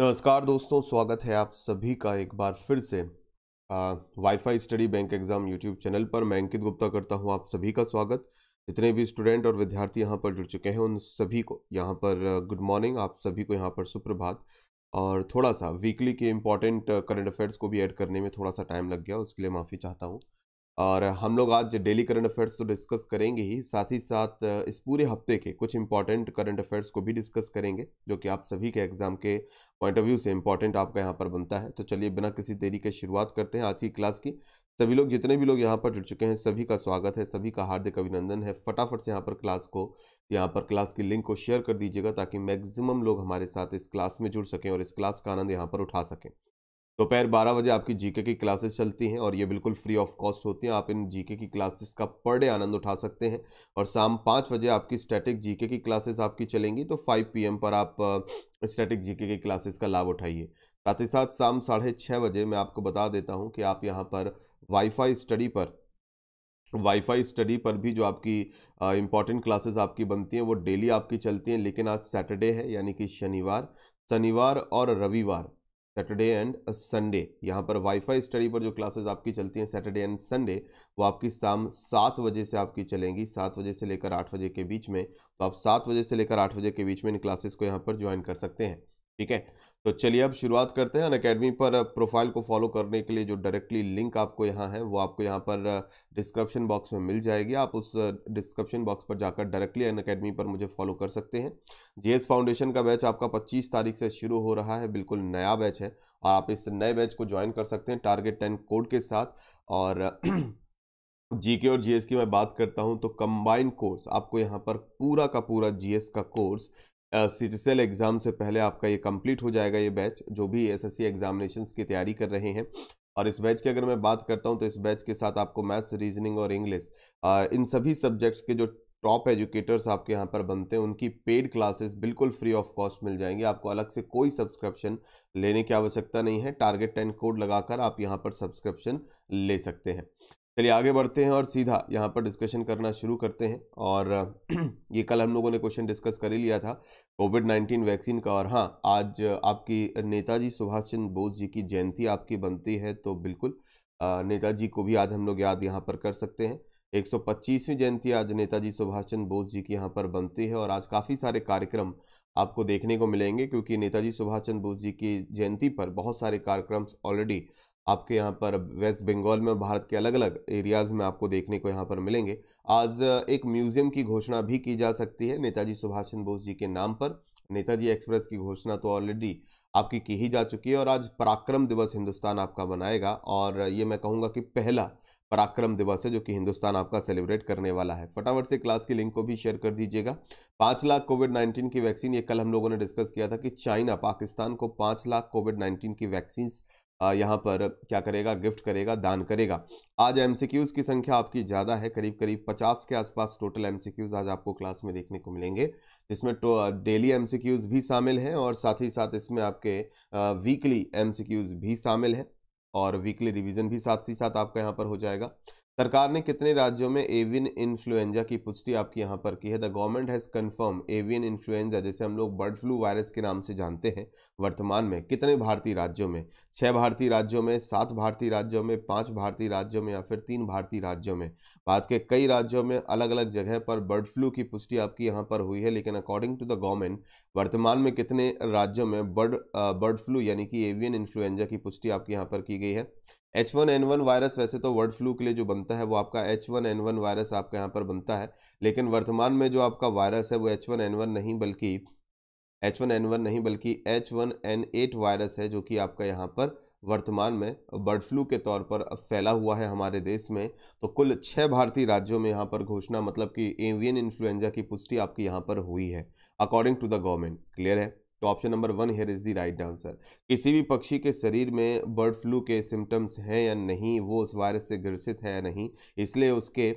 नमस्कार दोस्तों स्वागत है आप सभी का एक बार फिर से WiFi study bank exam YouTube channel पर मैं अंकित गुप्ता करता हूं आप सभी का स्वागत जितने भी स्टूडेंट और विद्यार्थी यहां पर जुड़ चुके हैं उन सभी को यहां पर गुड मॉर्निंग आप सभी को यहां पर सुप्रभात और थोड़ा सा वीकली के इम्पॉर्टेंट करंट अफेयर्स को भी ऐड करने में थोड़ा सा टाइम लग गया उसके लिए माफ़ी चाहता हूँ और हम लोग आज डेली करंट अफेयर्स तो डिस्कस करेंगे ही साथ ही साथ इस पूरे हफ्ते के कुछ इंपॉर्टेंट करंट अफेयर्स को भी डिस्कस करेंगे जो कि आप सभी के एग्ज़ाम के पॉइंट ऑफ व्यू से इंपॉर्टेंट आपका यहाँ पर बनता है तो चलिए बिना किसी देरी के शुरुआत करते हैं आज की क्लास की सभी लोग जितने भी लोग यहाँ पर जुड़ चुके हैं सभी का स्वागत है सभी का हार्दिक अभिनंदन है फटाफट से यहाँ पर क्लास को यहाँ पर क्लास की लिंक को शेयर कर दीजिएगा ताकि मैक्सिमम लोग हमारे साथ इस क्लास में जुड़ सकें और इस क्लास का आनंद यहाँ पर उठा सकें दोपहर बारह बजे आपकी जीके की क्लासेस चलती हैं और ये बिल्कुल फ्री ऑफ कॉस्ट होती हैं आप इन जीके की क्लासेस का पर डे आनंद उठा सकते हैं और शाम पाँच बजे आपकी स्टैटिक जीके की क्लासेस आपकी चलेंगी तो फाइव पीएम पर आप स्टैटिक जीके की क्लासेस का लाभ उठाइए साथ ही साथ शाम साढ़े छः बजे मैं आपको बता देता हूँ कि आप यहाँ पर वाईफाई स्टडी पर वाईफाई स्टडी पर भी जो आपकी इंपॉर्टेंट क्लासेस आपकी बनती हैं वो डेली आपकी चलती हैं लेकिन आज सैटरडे है यानी कि शनिवार शनिवार और रविवार सैटरडे एंड संडे यहाँ पर वाईफाई स्टडी पर जो क्लासेस आपकी चलती हैं सैटरडे एंड संडे वो आपकी शाम सात बजे से आपकी चलेंगी सात बजे से लेकर आठ बजे के बीच में तो आप सात बजे से लेकर आठ बजे के बीच में इन क्लासेस को यहाँ पर ज्वाइन कर सकते हैं ठीक है तो चलिए अब शुरुआत करते हैं अन अकेडमी पर प्रोफाइल को फॉलो करने के लिए जो डायरेक्टली लिंक आपको यहाँ है वो आपको यहाँ पर डिस्क्रिप्शन बॉक्स में मिल जाएगी आप उस डिस्क्रिप्शन बॉक्स पर जाकर डायरेक्टली अन अकेडमी पर मुझे फॉलो कर सकते हैं जीएस फाउंडेशन का बैच आपका 25 तारीख से शुरू हो रहा है बिल्कुल नया बैच है और आप इस नए बैच को ज्वाइन कर सकते हैं टारगेट टेन कोड के साथ और जीके और जीएस की मैं बात करता हूँ तो कंबाइंड कोर्स आपको यहाँ पर पूरा का पूरा जीएस का कोर्स सी uh, एग्ज़ाम से पहले आपका ये कंप्लीट हो जाएगा ये बैच जो भी एसएससी एग्जामिनेशंस की तैयारी कर रहे हैं और इस बैच की अगर मैं बात करता हूँ तो इस बैच के साथ आपको मैथ्स रीजनिंग और इंग्लिश इन सभी सब्जेक्ट्स के जो टॉप एजुकेटर्स आपके यहाँ पर बनते हैं उनकी पेड क्लासेस बिल्कुल फ्री ऑफ कॉस्ट मिल जाएंगे आपको अलग से कोई सब्सक्रिप्शन लेने की आवश्यकता नहीं है टारगेट एंड कोड लगाकर आप यहाँ पर सब्सक्रिप्शन ले सकते हैं चलिए आगे बढ़ते हैं और सीधा यहाँ पर डिस्कशन करना शुरू करते हैं और ये कल हम लोगों ने क्वेश्चन डिस्कस कर ही लिया था कोविड नाइन्टीन वैक्सीन का और हाँ आज आपकी नेताजी सुभाष चंद्र बोस जी की जयंती आपकी बनती है तो बिल्कुल नेताजी को भी आज हम लोग याद यहाँ पर कर सकते हैं 125वीं जयंती आज नेताजी सुभाष चंद्र बोस जी की यहाँ पर बनती है और आज काफ़ी सारे कार्यक्रम आपको देखने को मिलेंगे क्योंकि नेताजी सुभाष चंद्र बोस जी की जयंती पर बहुत सारे कार्यक्रम ऑलरेडी आपके यहाँ पर वेस्ट बंगाल में भारत के अलग अलग एरियाज़ में आपको देखने को यहाँ पर मिलेंगे आज एक म्यूज़ियम की घोषणा भी की जा सकती है नेताजी सुभाष चंद्र बोस जी के नाम पर नेताजी एक्सप्रेस की घोषणा तो ऑलरेडी आपकी की ही जा चुकी है और आज पराक्रम दिवस हिंदुस्तान आपका बनाएगा और ये मैं कहूँगा कि पहला पराक्रम दिवस है जो कि हिंदुस्तान आपका सेलिब्रेट करने वाला है फटाफट से क्लास की लिंक को भी शेयर कर दीजिएगा पाँच लाख कोविड नाइन्टीन की वैक्सीन ये कल हम लोगों ने डिस्कस किया था कि चाइना पाकिस्तान को पाँच लाख कोविड नाइन्टीन की वैक्सीन यहाँ पर क्या करेगा गिफ्ट करेगा दान करेगा आज एम की संख्या आपकी ज़्यादा है करीब करीब 50 के आसपास टोटल एम आज आपको क्लास में देखने को मिलेंगे जिसमें तो डेली एम भी शामिल हैं और साथ ही साथ इसमें आपके वीकली एम भी शामिल हैं और वीकली रिविज़न भी साथ ही साथ आपका यहाँ पर हो जाएगा सरकार ने कितने राज्यों में एवियन इन्फ्लुएंजा की पुष्टि आपकी यहाँ पर की है the government has confirm avian influenza जैसे हम लोग बर्ड फ्लू वायरस के नाम से जानते हैं वर्तमान में कितने भारतीय राज्यों में छः भारतीय राज्यों में सात भारतीय राज्यों में पाँच भारतीय राज्यों में या फिर तीन भारतीय राज्यों में भारत के कई राज्यों में अलग अलग जगह पर बर्ड फ्लू की पुष्टि आपकी यहाँ पर हुई है लेकिन अकॉर्डिंग टू द गवर्नमेंट वर्तमान में कितने राज्यों में बर्ड बर्ड फ्लू यानी कि एवियन इन्फ्लुएंजा की पुष्टि आपकी यहाँ पर की गई है H one N one virus वैसे तो वर्ड फ्लू के लिए जो बनता है वो आपका H one N one virus आपका यहाँ पर बनता है लेकिन वर्तमान में जो आपका वायरस है वो एच वन एन वन नहीं बल्कि एच वन एन वन नहीं बल्कि H one N eight virus है जो कि आपका यहाँ पर वर्तमान में बर्ड फ्लू के तौर पर फैला हुआ है हमारे देश में तो कुल छः भारतीय राज्यों में यहाँ पर घोषणा मतलब कि एवियन इन्फ्लुएंजा की पुष्टि आपकी यहाँ पर हुई है according to the government clear है तो option number one here is the right answer किसी भी पक्षी के शरीर में बर्ड फ्लू के सिम्टम्स हैं या नहीं वो उस वायरस से ग्रसित है या नहीं इसलिए उसके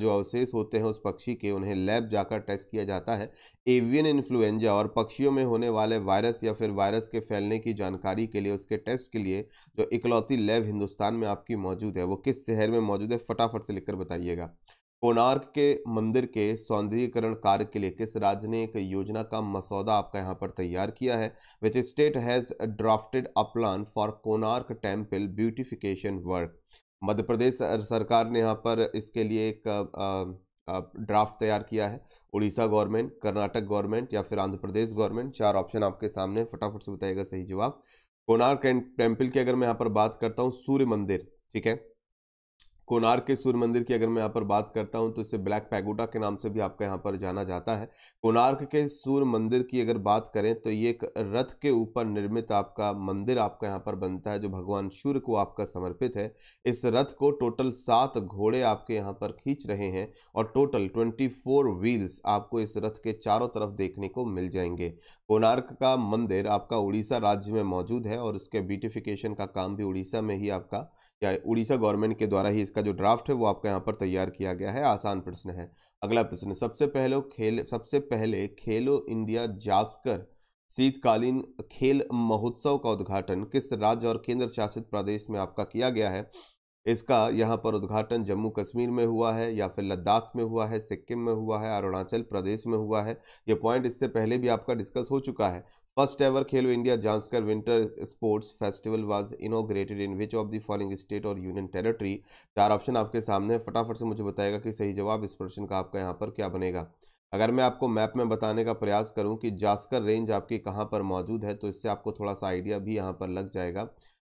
जो अवशेष होते हैं उस पक्षी के उन्हें लैब जाकर टेस्ट किया जाता है एवियन इन्फ्लुएंजा और पक्षियों में होने वाले वायरस या फिर वायरस के फैलने की जानकारी के लिए उसके टेस्ट के लिए जो इकलौती लैब हिंदुस्तान में आपकी मौजूद है वो किस शहर में मौजूद है फटाफट से लिखकर बताइएगा कोणार्क के मंदिर के सौंदर्यीकरण कार्य के लिए किस राज्य ने एक योजना का मसौदा आपका यहाँ पर तैयार किया है which state has drafted a plan for Konark temple beautification work Madhya Pradesh सरकार ने यहाँ पर इसके लिए एक ड्राफ्ट तैयार किया है उड़ीसा गवर्नमेंट कर्नाटक गवर्नमेंट या फिर आंध्र प्रदेश गवर्नमेंट चार ऑप्शन आपके सामने फटाफट से बताइएगा सही जवाब कोणार्क टेम्पल की अगर मैं यहाँ पर बात करता हूँ सूर्य मंदिर ठीक है कोनार के सूर्य मंदिर की अगर मैं यहाँ पर बात करता हूँ तो इसे ब्लैक पैगोडा के नाम से भी आपका यहाँ पर जाना जाता है कोनार्क के सूर्य मंदिर की अगर बात करें तो ये एक रथ के ऊपर निर्मित आपका मंदिर आपका यहाँ पर बनता है जो भगवान सूर्य को आपका समर्पित है इस रथ को टोटल सात घोड़े आपके यहाँ पर खींच रहे हैं और टोटल ट्वेंटी व्हील्स आपको इस रथ के चारों तरफ देखने को मिल जाएंगे कोनार्क का मंदिर आपका उड़ीसा राज्य में मौजूद है और उसके ब्यूटिफिकेशन का काम भी उड़ीसा में ही आपका या उड़ीसा गवर्नमेंट के द्वारा ही इसका जो ड्राफ्ट है वो आपका यहाँ पर तैयार किया गया है आसान प्रश्न है अगला प्रश्न सबसे पहले खेल सबसे पहले खेलो इंडिया जास्कर शीतकालीन खेल महोत्सव का उद्घाटन किस राज्य और केंद्र शासित प्रदेश में आपका किया गया है इसका यहाँ पर उद्घाटन जम्मू कश्मीर में हुआ है या फिर लद्दाख में हुआ है सिक्किम में हुआ है अरुणाचल प्रदेश में हुआ है ये पॉइंट इससे पहले भी आपका डिस्कस हो चुका है first ever Khelo India Janskar winter sports festival was inaugurated in which of the following state और यूनियन टेरिटरी चार ऑप्शन आपके सामने है फटाफट से मुझे बताएगा कि सही जवाब इस प्रश्न का आपका यहाँ पर क्या बनेगा अगर मैं आपको मैप में बताने का प्रयास करूँ कि जास्कर रेंज आपकी कहाँ पर मौजूद है तो इससे आपको थोड़ा सा आइडिया भी यहाँ पर लग जाएगा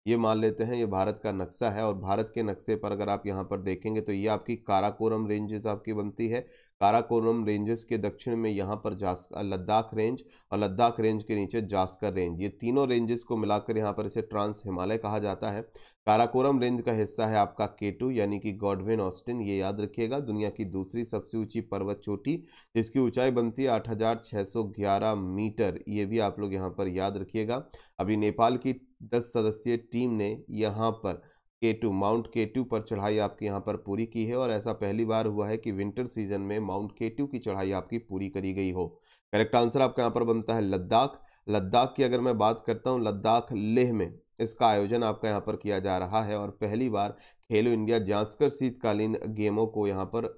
ये मान लेते हैं ये भारत का नक्शा है और भारत के नक्शे पर अगर आप यहाँ पर देखेंगे तो ये आपकी काराकोरम रेंजेस आपकी बनती है काराकोरम रेंजेस के दक्षिण में यहाँ पर जास लद्दाख रेंज और लद्दाख रेंज के नीचे जास्कर रेंज ये तीनों रेंजेस को मिलाकर यहाँ पर इसे ट्रांस हिमालय कहा जाता है काराकोरम रेंज का हिस्सा है आपका केटू यानी कि गॉडविन ऑस्टिन ये याद रखिएगा दुनिया की दूसरी सबसे ऊंची पर्वत चोटी जिसकी ऊंचाई बनती है 8,611 मीटर ये भी आप लोग यहाँ पर याद रखिएगा अभी नेपाल की दस सदस्यीय टीम ने यहाँ पर के टू माउंट के टू पर चढ़ाई आपकी यहाँ पर पूरी की है और ऐसा पहली बार हुआ है कि विंटर सीजन में माउंट के टू की चढ़ाई आपकी पूरी करी गई हो करेक्ट आंसर आपका यहाँ पर बनता है लद्दाख लद्दाख की अगर मैं बात करता हूँ लद्दाख लेह में इसका आयोजन आपका यहाँ पर किया जा रहा है और पहली बार खेलो इंडिया जांचकर शीतकालीन गेमों को यहाँ पर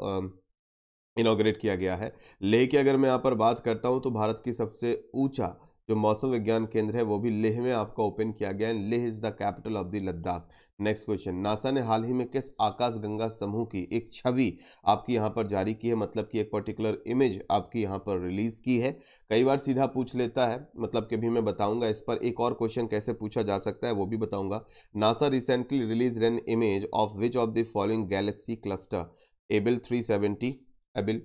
इनोग्रेट किया गया है लेह की अगर मैं यहाँ पर बात करता हूँ तो भारत की सबसे ऊंचा जो मौसम विज्ञान केंद्र है वो भी लेह में आपका ओपन किया गया है Leh is the capital of the Ladakh next question NASA ने हाल ही में किस आकाशगंगा समूह की एक छवि आपकी यहाँ पर जारी की है मतलब कि एक पर्टिकुलर इमेज आपकी यहाँ पर रिलीज़ की है कई बार सीधा पूछ लेता है मतलब कि भी मैं बताऊंगा इस पर एक और क्वेश्चन कैसे पूछा जा सकता है वो भी बताऊंगा NASA recently release an image of which of the following galaxy cluster Abell three seventy Abell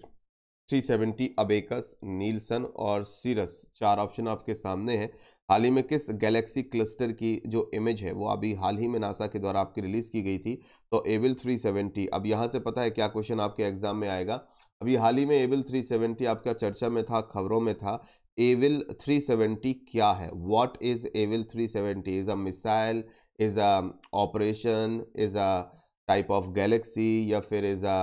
370 abacus Nielsen और सीरस चार ऑप्शन आपके सामने हैं हाल ही में किस गैलेक्सी क्लस्टर की जो इमेज है वो अभी हाल ही में नासा के द्वारा आपकी रिलीज़ की गई थी तो एविल 370 अब यहाँ से पता है क्या क्वेश्चन आपके एग्जाम में आएगा अभी हाल ही में एविल 370 आपका चर्चा में था खबरों में था एविल 370 क्या है what is Abell 370 is a missile is a operation is a type of galaxy या फिर इज़ अ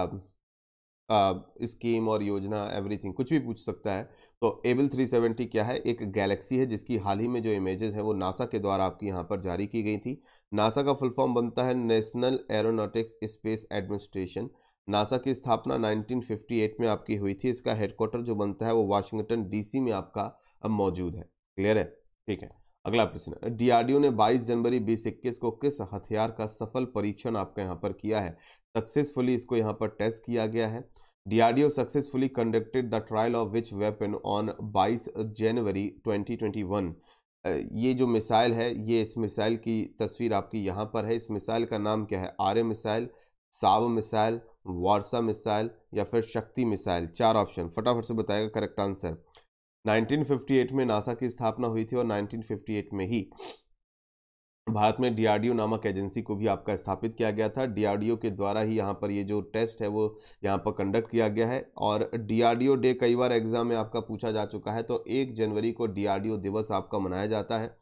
स्कीम और योजना एवरीथिंग कुछ भी पूछ सकता है तो एबल 370 क्या है एक गैलेक्सी है जिसकी हाल ही में जो इमेजेस है वो नासा के द्वारा आपकी यहाँ पर जारी की गई थी नासा का फुल फॉर्म बनता है national aeronautics space administration NASA की स्थापना 1958 में आपकी हुई थी इसका हेडक्वार्टर जो बनता है वो वाशिंगटन डी में आपका अब मौजूद है क्लियर है ठीक है अगला प्रश्न डीआरडीओ ने 22 जनवरी 2021 को किस हथियार का सफल परीक्षण आपका यहाँ पर किया है सक्सेसफुली इसको यहाँ पर टेस्ट किया गया है DRDO successfully conducted the trial of which weapon on 22 जनवरी 2021 ये जो मिसाइल है ये इस मिसाइल की तस्वीर आपकी यहाँ पर है इस मिसाइल का नाम क्या है आर्य मिसाइल साब मिसाइल वारसा मिसाइल या फिर शक्ति मिसाइल चार ऑप्शन फटाफट से बताएगा करेक्ट आंसर 1958 में नासा की स्थापना हुई थी और 1958 में ही भारत में डीआरडीओ नामक एजेंसी को भी आपका स्थापित किया गया था डीआरडीओ के द्वारा ही यहाँ पर ये जो टेस्ट है वो यहाँ पर कंडक्ट किया गया है और डीआरडीओ डे कई बार एग्जाम में आपका पूछा जा चुका है तो एक जनवरी को डीआरडीओ दिवस आपका मनाया जाता है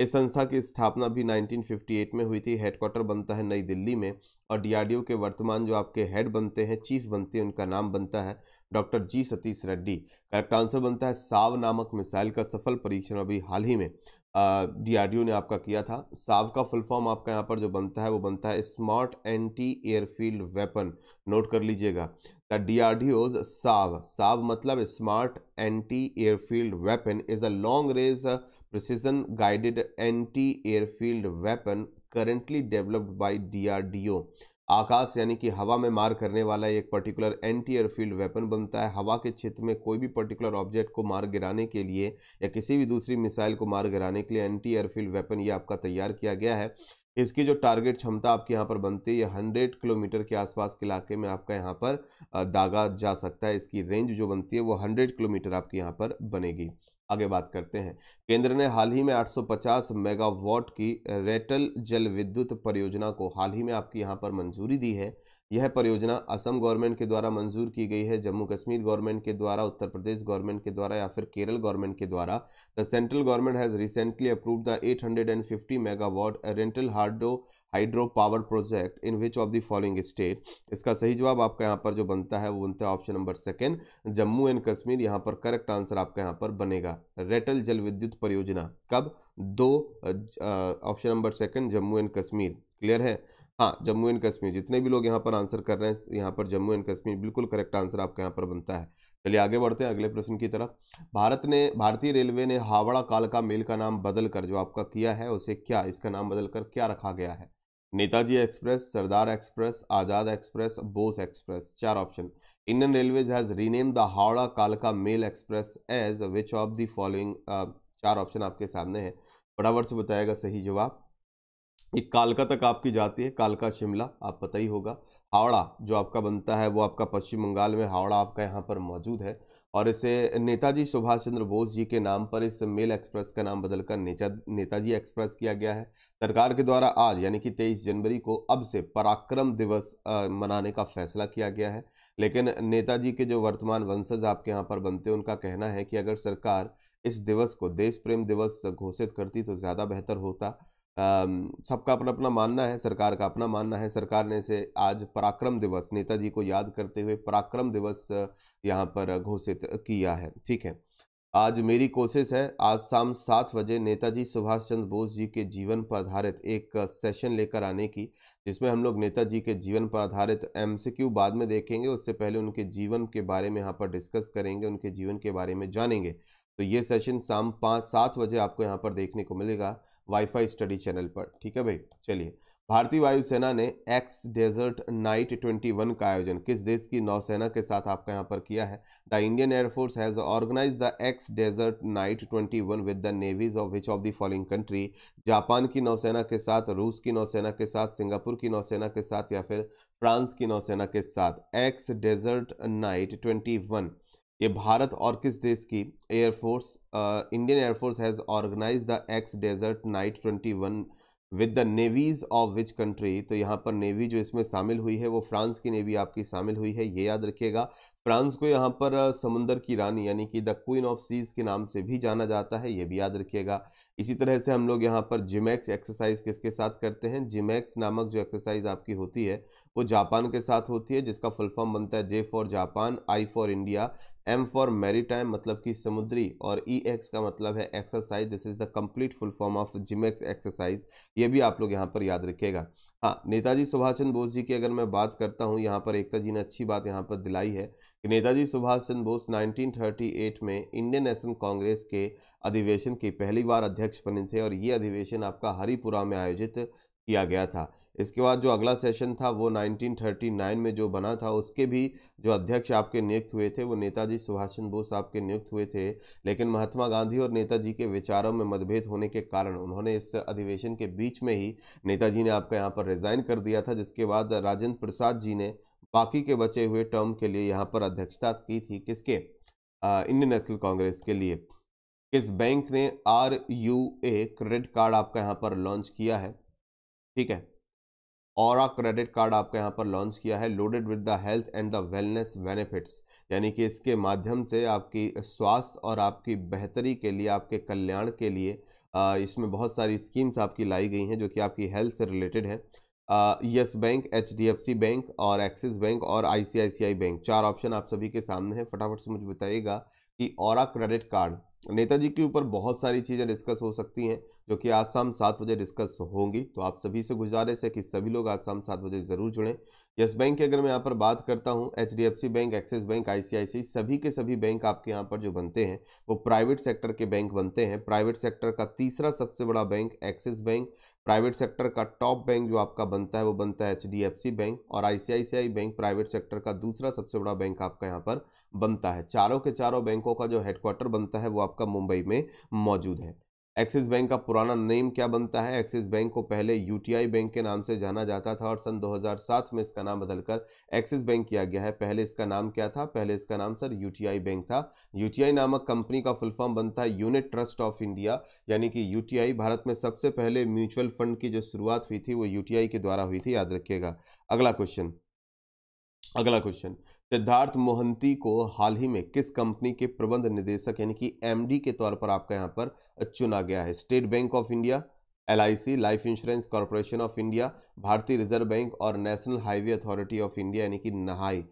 इस संस्था की स्थापना भी 1958 में हुई थी हेडक्वार्टर बनता है नई दिल्ली में और डीआरडीओ के वर्तमान जो आपके हेड बनते हैं चीफ बनते हैं उनका नाम बनता है doctor G Satheesh Reddy correct answer बनता है साव नामक मिसाइल का सफल परीक्षण अभी हाल ही में डीआरडीओ ने आपका किया था साव का फुल फॉर्म आपका यहाँ पर जो बनता है वो बनता है स्मार्ट एंटी एयरफील्ड वेपन नोट कर लीजिएगा द डीआरडीओ साव साव मतलब smart anti airfield weapon is a long range precision guided anti airfield weapon currently D R D O आकाश यानी कि हवा में मार करने वाला एक पर्टिकुलर एंटी एयरफील्ड वेपन बनता है हवा के क्षेत्र में कोई भी पर्टिकुलर ऑब्जेक्ट को मार गिराने के लिए या किसी भी दूसरी मिसाइल को मार गिराने के लिए एंटी एयरफील्ड वेपन ये आपका तैयार किया गया है इसकी जो टारगेट क्षमता आपके यहाँ पर बनती है हंड्रेड किलोमीटर के आसपास के इलाके में आपका यहाँ पर दागा जा सकता है इसकी रेंज जो बनती है वो हंड्रेड किलोमीटर आपके यहाँ पर बनेगी आगे बात करते हैं केंद्र ने हाल ही में 850 मेगावाट की रेटल जल विद्युत परियोजना को हाल ही में आपकी यहां पर मंजूरी दी है यह परियोजना असम गवर्नमेंट के द्वारा मंजूर की गई है जम्मू कश्मीर गवर्नमेंट के द्वारा उत्तर प्रदेश गवर्नमेंट के द्वारा या फिर केरल गवर्नमेंट के द्वारा the central government has recently approve the 850 megawatt Ratle हार्डो hydro power project in which of the following state इसका सही जवाब आपका यहाँ पर जो बनता है वो बनता है option number second Jammu and Kashmir यहाँ पर करेक्ट आंसर आपका यहाँ पर बनेगा रेटल जल विद्युत परियोजना कब दो option number second Jammu and Kashmir clear है हाँ जम्मू एंड कश्मीर जितने भी लोग यहाँ पर आंसर कर रहे हैं यहाँ पर जम्मू एंड कश्मीर बिल्कुल करेक्ट आंसर आपका यहाँ पर बनता है चलिए आगे बढ़ते हैं अगले प्रश्न की तरफ भारत ने भारतीय रेलवे ने हावड़ा कालका मेल का नाम बदलकर जो आपका किया है उसे क्या इसका नाम बदल कर क्या रखा गया है Netaji express Sardar express Azad express Bose express चार option Indian railways has rename the Howrah कालका mail express as which of the following चार ऑप्शन आपके सामने है बड़ा वर्ष बताएगा सही जवाब एक कालका तक आपकी जाती है कालका शिमला आप पता ही होगा हावड़ा जो आपका बनता है वो आपका पश्चिम बंगाल में हावड़ा आपका यहाँ पर मौजूद है और इसे नेताजी सुभाष चंद्र बोस जी के नाम पर इस मेल एक्सप्रेस का नाम बदलकर नेता नेताजी एक्सप्रेस किया गया है सरकार के द्वारा आज यानी कि 23 जनवरी को अब से पराक्रम दिवस मनाने का फैसला किया गया है लेकिन नेताजी के जो वर्तमान वंशज आपके यहाँ पर बनते हैं उनका कहना है कि अगर सरकार इस दिवस को देश प्रेम दिवस घोषित करती तो ज़्यादा बेहतर होता सबका अपना अपना मानना है सरकार का अपना मानना है सरकार ने इसे आज पराक्रम दिवस नेताजी को याद करते हुए पराक्रम दिवस यहाँ पर घोषित किया है ठीक है आज मेरी कोशिश है आज शाम सात बजे नेताजी सुभाष चंद्र बोस जी के जीवन पर आधारित एक सेशन लेकर आने की जिसमें हम लोग नेताजी के जीवन पर आधारित एमसीक्यू बाद में देखेंगे उससे पहले उनके जीवन के बारे में यहाँ पर डिस्कस करेंगे उनके जीवन के बारे में जानेंगे तो ये सेशन शाम पाँच सात बजे आपको यहाँ पर देखने को मिलेगा वाईफाई स्टडी चैनल पर ठीक है भाई चलिए भारतीय वायुसेना ने एक्स डेजर्ट नाइट 21 का आयोजन किस देश की नौसेना के साथ आपका यहाँ पर किया है the Indian air force has organise the X desert knight 21 with the navies of which of the following country Japan की नौसेना के साथ रूस की नौसेना के साथ सिंगापुर की नौसेना के साथ या फिर फ्रांस की नौसेना के साथ X desert knight twenty one ये भारत और किस देश की air force Indian air force has organise the X desert knight twenty one with the navies of which country तो यहाँ पर नेवी जो इसमें शामिल हुई है वो फ्रांस की नेवी आपकी शामिल हुई है ये याद रखिएगा फ्रांस को यहाँ पर समुंदर की रानी यानी कि द क्वीन ऑफ सीज के नाम से भी जाना जाता है ये भी याद रखिएगा इसी तरह से हम लोग यहाँ पर जिमैक्स एक्सरसाइज किसके साथ करते हैं जिमैक्स नामक जो एक्सरसाइज आपकी होती है वो जापान के साथ होती है जिसका फुल फॉर्म बनता है J for Japan I for India M for Mary मतलब कि समुद्री और ई एक्स का मतलब है exercise this is the complete full form of JIMEX exercise ये भी आप लोग यहाँ पर याद रखिएगा हाँ नेताजी सुभाष चंद्र बोस जी की अगर मैं बात करता हूँ यहाँ पर एकता जी ने अच्छी बात यहाँ पर दिलाई है कि नेताजी सुभाष चंद्र बोस 1938 में इंडियन नेशनल कांग्रेस के अधिवेशन के पहली बार अध्यक्ष बने थे और ये अधिवेशन आपका हरिपुरा में आयोजित किया गया था इसके बाद जो अगला सेशन था वो 1939 में जो बना था उसके भी जो अध्यक्ष आपके नियुक्त हुए थे वो नेताजी सुभाष चंद्र बोस आपके नियुक्त हुए थे लेकिन महात्मा गांधी और नेताजी के विचारों में मतभेद होने के कारण उन्होंने इस अधिवेशन के बीच में ही नेताजी ने आपका यहाँ पर रिजाइन कर दिया था जिसके बाद राजेंद्र प्रसाद जी ने बाकी के बचे हुए टर्म के लिए यहाँ पर अध्यक्षता की थी किसके इंडियन नेशनल कांग्रेस के लिए किस बैंक ने R U A credit card आपका यहाँ पर लॉन्च किया है ठीक है और क्रेडिट कार्ड आपका यहाँ पर लॉन्च किया है loaded with the health and the wellness benefits यानी कि इसके माध्यम से आपकी स्वास्थ्य और आपकी बेहतरी के लिए आपके कल्याण के लिए इसमें बहुत सारी स्कीम्स आपकी लाई गई हैं जो कि आपकी हेल्थ से रिलेटेड हैं Yes bank H D F C bank और एक्सिस बैंक और I C I C I bank चार ऑप्शन आप सभी के सामने हैं फटाफट से मुझे बताइएगा कि और क्रेडिट कार्ड नेताजी के ऊपर बहुत सारी चीज़ें डिस्कस हो सकती हैं जो कि आज शाम सात बजे डिस्कस होंगी तो आप सभी से गुजारिश है कि सभी लोग आज शाम सात बजे ज़रूर जुड़ें यस बैंक की अगर मैं यहाँ पर बात करता हूँ H D F C bank Axis bank I C I C सभी के सभी बैंक आपके यहाँ पर जो बनते हैं वो प्राइवेट सेक्टर के बैंक बनते हैं प्राइवेट सेक्टर का तीसरा सबसे बड़ा bank Axis bank private sector का टॉप बैंक जो आपका बनता है वो बनता है H D F C bank और I C I C I bank private sector का दूसरा सबसे बड़ा बैंक आपका यहाँ पर बनता है चारों के चारों बैंकों का जो हेडक्वार्टर बनता है वो आपका मुंबई में मौजूद है एक्सिस बैंक का पुराना नेम क्या बनता है एक्सिस बैंक को पहले यूटीआई बैंक के नाम से जाना जाता था और सन 2007 में इसका नाम बदलकर एक्सिस बैंक किया गया है पहले इसका नाम क्या था पहले इसका नाम सर यूटीआई बैंक था यूटीआई नामक कंपनी का फुल फॉर्म बनता है यूनिट ट्रस्ट ऑफ इंडिया यानी कि यू भारत में सबसे पहले म्यूचुअल फंड की जो शुरुआत हुई थी वो यू के द्वारा हुई थी याद रखिएगा अगला क्वेश्चन अगला क्वेश्चन सिद्धार्थ मोहंती को हाल ही में किस कंपनी के प्रबंध निदेशक यानी कि एमडी के तौर पर आपका यहाँ पर चुना गया है State Bank of India L life insurance corporation of India Bharatiya reserve bank और national highway authority of India यानी कि नहाई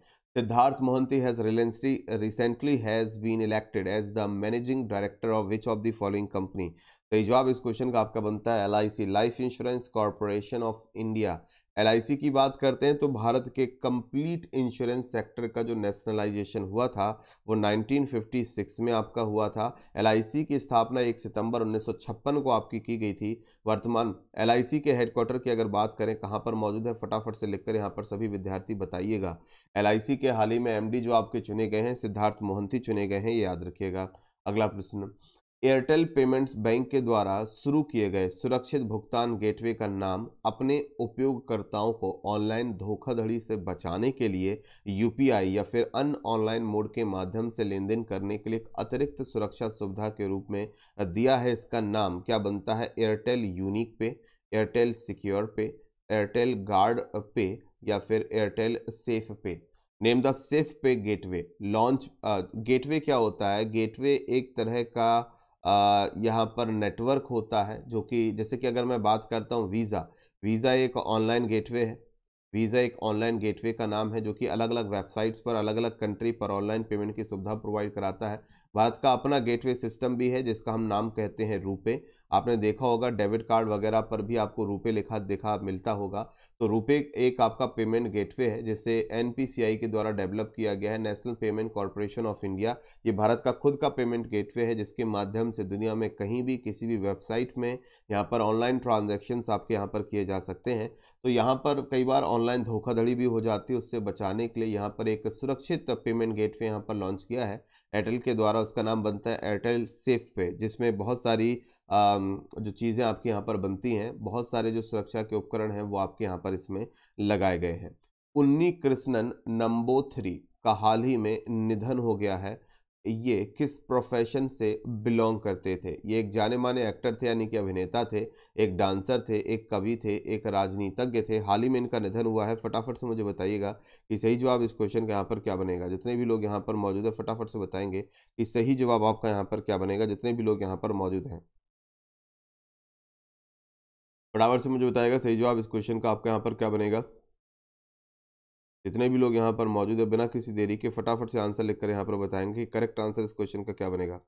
Mohanty has has recently has been elected as the managing director of which of the following company तो जवाब इस question का आपका बनता है L I C life insurance corporation of India L की बात करते हैं तो भारत के कंप्लीट इंश्योरेंस सेक्टर का जो नेशनलाइजेशन हुआ था वो 1956 में आपका हुआ था एल की स्थापना 1 सितंबर 1956 को आपकी की गई थी वर्तमान एल के हेडक्वार्टर की अगर बात करें कहाँ पर मौजूद है फटाफट से लिखकर यहाँ पर सभी विद्यार्थी बताइएगा एल के हाल ही में एम जो आपके चुने गए हैं सिद्धार्थ मोहंती चुने गए हैं ये याद रखिएगा अगला प्रश्न एयरटेल पेमेंट्स बैंक के द्वारा शुरू किए गए सुरक्षित भुगतान गेटवे का नाम अपने उपयोगकर्ताओं को ऑनलाइन धोखाधड़ी से बचाने के लिए यूपीआई या फिर अन्य ऑनलाइन मोड के माध्यम से लेन देन करने के लिए एक अतिरिक्त सुरक्षा सुविधा के रूप में दिया है इसका नाम क्या बनता है Airtel unique pay Airtel secure pay Airtel guard pay या फिर Airtel safe pay name the safe pay gateway launch gateway क्या होता है गेटवे एक तरह का यहाँ पर नेटवर्क होता है जो कि जैसे कि अगर मैं बात करता हूँ वीज़ा वीज़ा एक ऑनलाइन गेटवे है वीज़ा एक ऑनलाइन गेटवे का नाम है जो कि अलग अलग वेबसाइट्स पर अलग अलग कंट्री पर ऑनलाइन पेमेंट की सुविधा प्रोवाइड कराता है भारत का अपना गेटवे सिस्टम भी है जिसका हम नाम कहते हैं रुपे आपने देखा होगा डेबिट कार्ड वगैरह पर भी आपको रुपे लिखा दिखा मिलता होगा तो रुपे एक आपका पेमेंट गेटवे है जिसे एन के द्वारा डेवलप किया गया है national payment corporation of India ये भारत का खुद का पेमेंट गेटवे है जिसके माध्यम से दुनिया में कहीं भी किसी भी वेबसाइट में यहाँ पर ऑनलाइन ट्रांजेक्शन्स आपके यहाँ पर किए जा सकते हैं तो यहाँ पर कई बार ऑनलाइन धोखाधड़ी भी हो जाती है उससे बचाने के लिए यहाँ पर एक सुरक्षित पेमेंट गेटवे यहाँ पर लॉन्च किया है एयरटेल के द्वारा उसका नाम बनता है एयरटेल सेफ पे जिसमें बहुत सारी जो चीज़ें आपके यहाँ पर बनती हैं बहुत सारे जो सुरक्षा के उपकरण हैं वो आपके यहाँ पर इसमें लगाए गए हैं उन्नी कृष्णन नंबो थ्री का हाल ही में निधन हो गया है ये किस प्रोफेशन से बिलोंग करते थे ये एक जाने माने एक्टर थे यानी कि अभिनेता थे एक डांसर थे एक कवि थे एक राजनीतिज्ञ थे हाल ही में इनका निधन हुआ है फटाफट से मुझे बताइएगा कि सही जवाब इस क्वेश्चन का यहाँ पर क्या बनेगा जितने भी लोग यहाँ पर मौजूद है फटाफट से बताएंगे कि सही जवाब आपका यहाँ पर क्या बनेगा जितने भी लोग यहाँ पर मौजूद हैं फटाफट से मुझे बताएगा सही जवाब इस क्वेश्चन का आपका यहाँ पर क्या बनेगा जितने भी लोग यहाँ पर मौजूद है बिना किसी देरी के फटाफट से आंसर लिखकर यहाँ पर बताएंगे कि करेक्ट आंसर इस क्वेश्चन का क्या बनेगा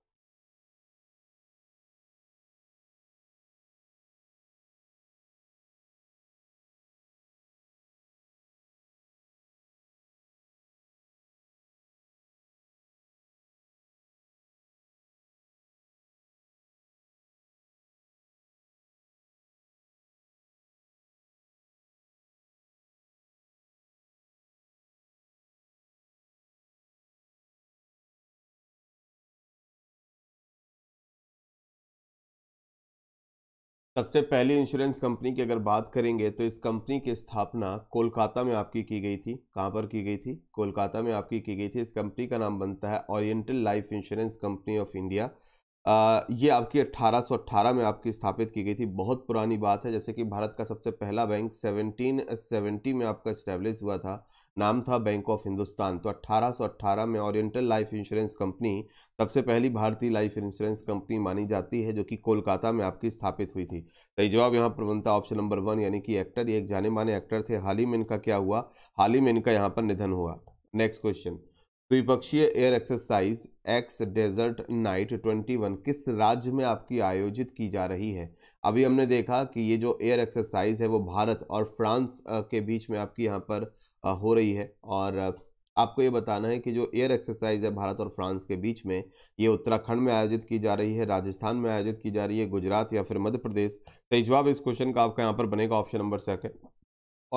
सबसे पहली इंश्योरेंस कंपनी की अगर बात करेंगे तो इस कंपनी की स्थापना कोलकाता में आपकी की गई थी कहाँ पर की गई थी कोलकाता में आपकी की गई थी इस कंपनी का नाम बनता है oriental life insurance company of India ये आपकी 1818 में आपकी स्थापित की गई थी बहुत पुरानी बात है जैसे कि भारत का सबसे पहला बैंक 1770 में आपका इस्टेब्लिश हुआ था नाम था बैंक ऑफ हिंदुस्तान तो 1818 में ओरिएंटल लाइफ इंश्योरेंस कंपनी सबसे पहली भारतीय लाइफ इंश्योरेंस कंपनी मानी जाती है जो कि कोलकाता में आपकी स्थापित हुई थी सही तो जवाब यहाँ पर बनता ऑप्शन नंबर वन यानी कि एक्टर ये एक जाने माने एक्टर थे हाल ही में इनका क्या हुआ हाल ही में इनका यहाँ पर निधन हुआ नेक्स्ट क्वेश्चन द्विपक्षीय air exercise X desert knight 21 किस राज्य में आपकी आयोजित की जा रही है अभी हमने देखा कि ये जो एयर एक्सरसाइज है वो भारत और फ्रांस के बीच में आपकी यहाँ पर हो रही है और आपको ये बताना है कि जो एयर एक्सरसाइज है भारत और फ्रांस के बीच में ये उत्तराखंड में आयोजित की जा रही है राजस्थान में आयोजित की जा रही है गुजरात या फिर मध्य प्रदेश तो सही जवाब इस क्वेश्चन का आपका यहाँ पर बनेगा ऑप्शन नंबर सेकेंड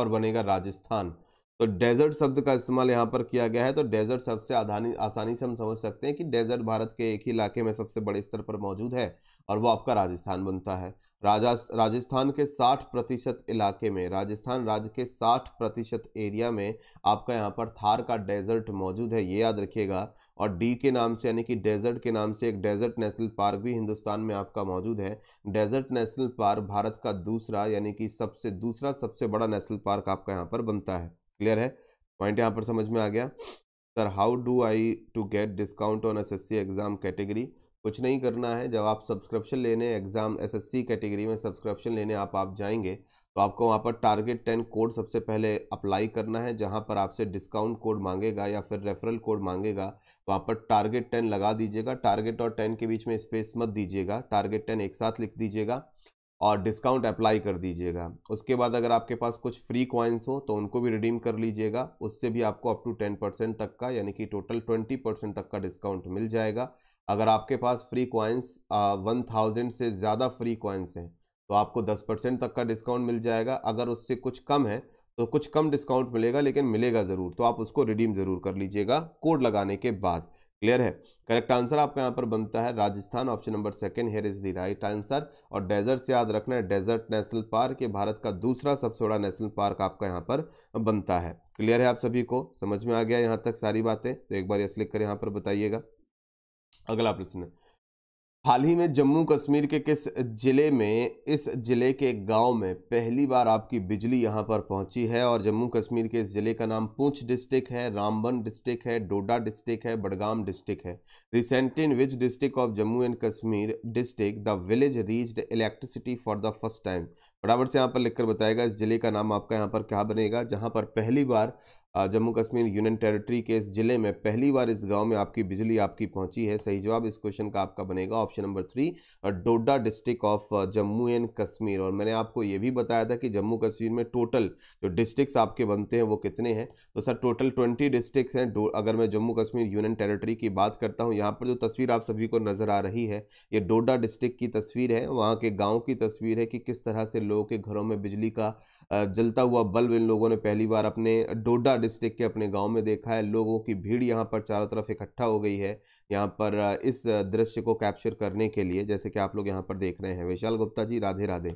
और बनेगा राजस्थान तो डेजर्ट शब्द का इस्तेमाल यहाँ पर किया गया है तो डेजर्ट शब्द से आधानी आसानी से हम समझ सकते हैं कि डेजर्ट भारत के एक ही इलाके में सबसे बड़े स्तर पर मौजूद है और वो आपका राजस्थान बनता है राजा राजस्थान के 60 प्रतिशत इलाके में राजस्थान राज्य के 60 प्रतिशत एरिया में आपका यहाँ पर थार का डेजर्ट मौजूद है ये याद रखिएगा और डी के नाम से यानी कि डेजर्ट के नाम से एक डेजर्ट नेशनल पार्क भी हिंदुस्तान में आपका मौजूद है डेजर्ट नेशनल पार्क भारत का दूसरा यानी कि सबसे दूसरा सबसे बड़ा नेशनल पार्क आपका यहाँ पर बनता है क्लियर है पॉइंट यहाँ पर समझ में आ गया sir how do I to get discount on SSC exam category कुछ नहीं करना है जब आप सब्सक्रिप्शन लेने एग्ज़ाम एसएससी कैटेगरी में सब्सक्रिप्शन लेने आप आप जाएंगे तो आपको वहाँ पर टारगेट टेन कोड सबसे पहले अप्लाई करना है जहाँ पर आपसे डिस्काउंट कोड मांगेगा या फिर रेफरल कोड मांगेगा वहाँ तो पर टारगेट टेन लगा दीजिएगा टारगेट और टेन के बीच में स्पेस मत दीजिएगा टारगेट टेन एक साथ लिख दीजिएगा और डिस्काउंट अप्लाई कर दीजिएगा उसके बाद अगर आपके पास कुछ फ्री कॉइन्स हो तो उनको भी रिडीम कर लीजिएगा उससे भी आपको अप टू टेन परसेंट तक का यानी कि टोटल ट्वेंटी परसेंट तक का डिस्काउंट मिल जाएगा अगर आपके पास फ्री कॉइन्स वन थाउजेंड से ज़्यादा फ्री कॉइन्स हैं तो आपको दस परसेंट तक का डिस्काउंट मिल जाएगा अगर उससे कुछ कम है तो कुछ कम डिस्काउंट मिलेगा लेकिन मिलेगा ज़रूर तो आप उसको रिडीम ज़रूर कर लीजिएगा कोड लगाने के बाद क्लियर है करेक्ट आंसर आपका यहाँ पर बनता है Rajasthan option number second here is the right answer और डेजर्ट से याद रखना है डेजर्ट नेशनल पार्क ये भारत का दूसरा सबसे बड़ा नेशनल पार्क आपका यहाँ पर बनता है क्लियर है आप सभी को समझ में आ गया यहाँ तक सारी बातें तो एक बार ये लिख कर यहाँ पर बताइएगा अगला प्रश्न हाल ही में जम्मू कश्मीर के किस ज़िले में इस ज़िले के गांव में पहली बार आपकी बिजली यहां पर पहुंची है और जम्मू कश्मीर के इस ज़िले का नाम पूंछ डिस्ट्रिक्ट है रामबन डिस्ट्रिक्ट है डोडा डिस्ट्रिक्ट है बडगाम डिस्ट्रिक्ट है recent in which district of Jammu and Kashmir district the village reached electricity for the first time बराबर से यहाँ पर लिखकर बताएगा इस ज़िले का नाम आपका यहाँ पर क्या बनेगा जहाँ पर पहली बार जम्मू कश्मीर यूनियन टेरिटरी के इस जिले में पहली बार इस गांव में आपकी बिजली आपकी पहुंची है सही जवाब इस क्वेश्चन का आपका बनेगा option number three Doda district of Jammu and Kashmir और मैंने आपको ये भी बताया था कि जम्मू कश्मीर में टोटल जो डिस्ट्रिक्स आपके बनते हैं वो कितने हैं तो सर टोटल ट्वेंटी डिस्ट्रिक्स हैं अगर मैं जम्मू कश्मीर यूनियन टेरेटरी की बात करता हूँ यहाँ पर जो तस्वीर आप सभी को नज़र आ रही है ये डोडा डिस्ट्रिक्ट की तस्वीर है वहाँ के गाँव की तस्वीर है कि किस तरह से लोगों के घरों में बिजली का जलता हुआ बल्ब इन लोगों ने पहली बार अपने डोडा डिस्ट्रिक्ट के अपने गांव में देखा है लोगों की भीड़ यहाँ पर चारों तरफ इकट्ठा हो गई है यहाँ पर इस दृश्य को कैप्चर करने के लिए जैसे कि आप लोग यहाँ पर देख रहे हैं विशाल गुप्ता जी राधे राधे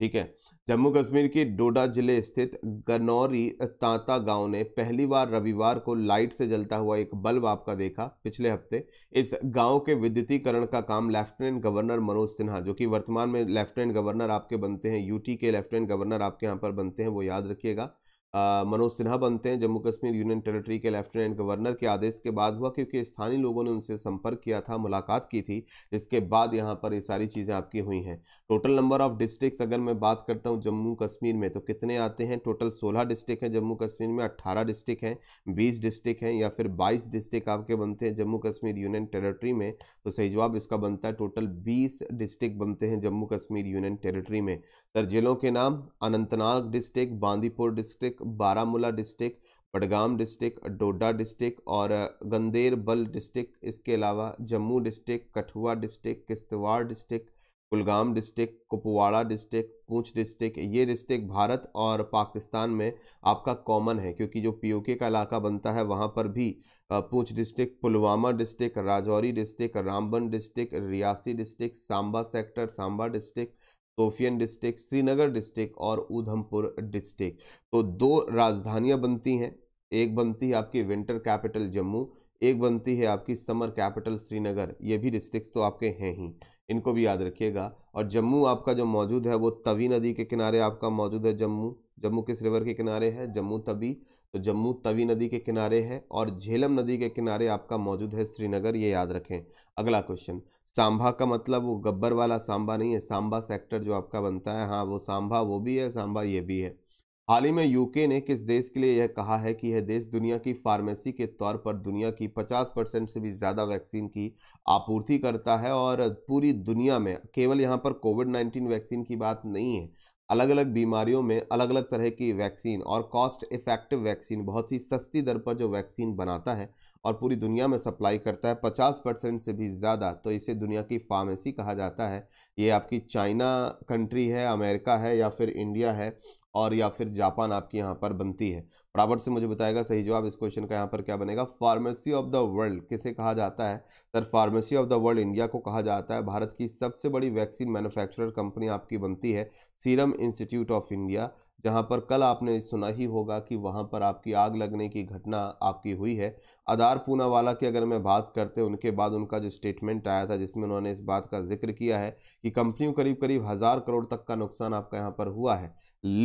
ठीक है जम्मू कश्मीर के डोडा जिले स्थित गनौरी तांता गांव ने पहली बार रविवार को लाइट से जलता हुआ एक बल्ब आपका देखा पिछले हफ्ते इस गांव के विद्युतीकरण का काम लेफ्टिनेंट गवर्नर मनोज सिन्हा जो कि वर्तमान में लेफ्टिनेंट गवर्नर आपके बनते हैं यूटी के लेफ्टिनेंट गवर्नर आपके यहाँ पर बनते हैं वो याद रखिएगा मनोज सिन्हा बनते हैं जम्मू कश्मीर यूनियन टेरिटरी के लेफ्टिनेंट गवर्नर के आदेश के बाद हुआ क्योंकि स्थानीय लोगों ने उनसे संपर्क किया था मुलाकात की थी जिसके बाद यहाँ पर ये सारी चीज़ें आपकी हुई हैं टोटल नंबर ऑफ डिस्ट्रिक्स अगर मैं बात करता हूँ जम्मू कश्मीर में तो कितने आते हैं टोटल सोलह डिस्ट्रिक्ट हैं जम्मू कश्मीर में अट्ठारह डिस्ट्रिक्ट हैं बीस डिस्ट्रिक्ट हैं या फिर बाईस डिस्ट्रिक्ट आपके बनते हैं जम्मू कश्मीर यूनियन टेरेटरी में तो सही जवाब इसका बनता है टोटल बीस डिस्ट्रिक्ट बनते हैं जम्मू कश्मीर यूनियन टेरेटरी में सर जिलों के नाम Anantnag district Bandipore district district Baramulla district Budgam district Doda district और गंदेरबल डिस्ट्रिक्ट इसके अलावा Jammu district Kathua district Kishtwar district Kulgam district Kupwara district Poonch district ये डिस्ट्रिक्ट भारत और पाकिस्तान में आपका कॉमन है क्योंकि जो पीओके का इलाका बनता है वहाँ पर भी Poonch district Pulwama district Rajouri district Ramban district Reasi district Samba sector Samba district Shopian district Srinagar district और ऊधमपुर डिस्ट्रिक्ट तो दो राजधानियां बनती हैं एक बनती है आपकी विंटर कैपिटल जम्मू एक बनती है आपकी समर कैपिटल श्रीनगर ये भी डिस्ट्रिक्ट तो आपके हैं ही इनको भी याद रखिएगा और जम्मू आपका जो मौजूद है वो तवी नदी के किनारे आपका मौजूद है जम्मू जम्मू किस रिवर के किनारे है जम्मू तवी तो जम्मू तवी नदी के किनारे है और झेलम नदी के किनारे आपका मौजूद है श्रीनगर ये याद रखें अगला क्वेश्चन सांभा का मतलब वो गब्बर वाला सांभा नहीं है सांभा सेक्टर जो आपका बनता है हाँ वो सांभा वो भी है सांभा ये भी है हाल ही में यूके ने किस देश के लिए यह कहा है कि यह देश दुनिया की फार्मेसी के तौर पर दुनिया की 50 परसेंट से भी ज़्यादा वैक्सीन की आपूर्ति करता है और पूरी दुनिया में केवल यहाँ पर कोविड 19 वैक्सीन की बात नहीं है अलग अलग बीमारियों में अलग अलग तरह की वैक्सीन और कॉस्ट इफेक्टिव वैक्सीन बहुत ही सस्ती दर पर जो वैक्सीन बनाता है और पूरी दुनिया में सप्लाई करता है 50 परसेंट से भी ज़्यादा तो इसे दुनिया की फार्मेसी कहा जाता है ये आपकी चाइना कंट्री है अमेरिका है या फिर इंडिया है और या फिर जापान आपकी यहाँ पर बनती है बराबर से मुझे बताएगा सही जवाब इस क्वेश्चन का यहाँ पर क्या बनेगा फार्मेसी ऑफ द वर्ल्ड किसे कहा जाता है sir pharmacy of the world India को कहा जाता है भारत की सबसे बड़ी वैक्सीन मैन्युफैक्चरर कंपनी आपकी बनती है सीरम इंस्टीट्यूट ऑफ इंडिया जहां पर कल आपने सुना ही होगा कि वहां पर आपकी आग लगने की घटना आपकी हुई है अदार पूनावाला की अगर मैं बात करते उनके बाद उनका जो स्टेटमेंट आया था जिसमें उन्होंने इस बात का जिक्र किया है कि कंपनियों करीब करीब हज़ार करोड़ तक का नुकसान आपका यहाँ पर हुआ है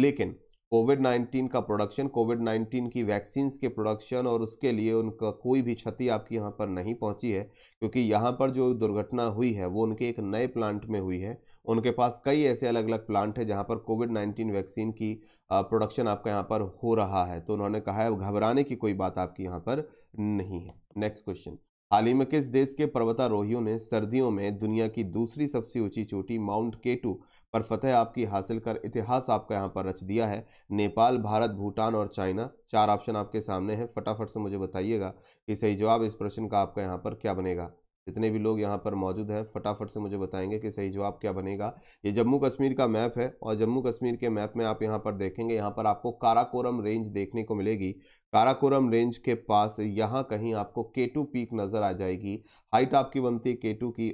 लेकिन कोविड 19 का प्रोडक्शन कोविड 19 की वैक्सीन के प्रोडक्शन और उसके लिए उनका कोई भी क्षति आपकी यहाँ पर नहीं पहुँची है क्योंकि यहाँ पर जो दुर्घटना हुई है वो उनके एक नए प्लांट में हुई है उनके पास कई ऐसे अलग अलग प्लांट है जहाँ पर कोविड 19 वैक्सीन की प्रोडक्शन आपका यहाँ पर हो रहा है तो उन्होंने कहा है घबराने की कोई बात आपकी यहाँ पर नहीं है नेक्स्ट क्वेश्चन हाल ही में किस देश के पर्वतारोहियों ने सर्दियों में दुनिया की दूसरी सबसे ऊंची चोटी माउंट केटू पर फतह आपकी हासिल कर इतिहास आपका यहाँ पर रच दिया है नेपाल भारत भूटान और चाइना चार ऑप्शन आपके सामने हैं फटाफट से मुझे बताइएगा कि सही जवाब इस प्रश्न का आपका यहाँ पर क्या बनेगा जितने भी लोग यहाँ पर मौजूद हैं फटाफट से मुझे बताएंगे कि सही जवाब क्या बनेगा ये जम्मू कश्मीर का मैप है और जम्मू कश्मीर के मैप में आप यहाँ पर देखेंगे यहाँ पर आपको काराकोरम रेंज देखने को मिलेगी काराकोरम रेंज के पास यहाँ कहीं आपको केटू पीक नज़र आ जाएगी हाइट आपकी बनती है केटू की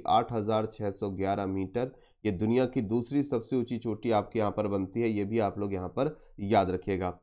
ग्यारह मीटर ये दुनिया की दूसरी सबसे ऊँची चोटी आपके यहाँ पर बनती है ये भी आप लोग यहाँ पर याद रखिएगा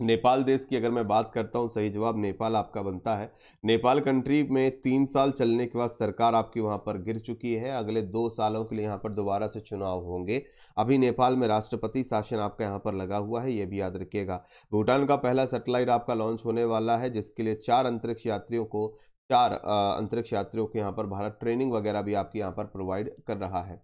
नेपाल देश की अगर मैं बात करता हूँ सही जवाब नेपाल आपका बनता है नेपाल कंट्री में तीन साल चलने के बाद सरकार आपकी वहाँ पर गिर चुकी है अगले दो सालों के लिए यहाँ पर दोबारा से चुनाव होंगे अभी नेपाल में राष्ट्रपति शासन आपका यहाँ पर लगा हुआ है ये भी याद रखिएगा भूटान का पहला सेटेलाइट आपका लॉन्च होने वाला है जिसके लिए चार अंतरिक्ष यात्रियों को चार अंतरिक्ष यात्रियों को यहाँ पर भारत ट्रेनिंग वगैरह भी आपकी यहाँ पर प्रोवाइड कर रहा है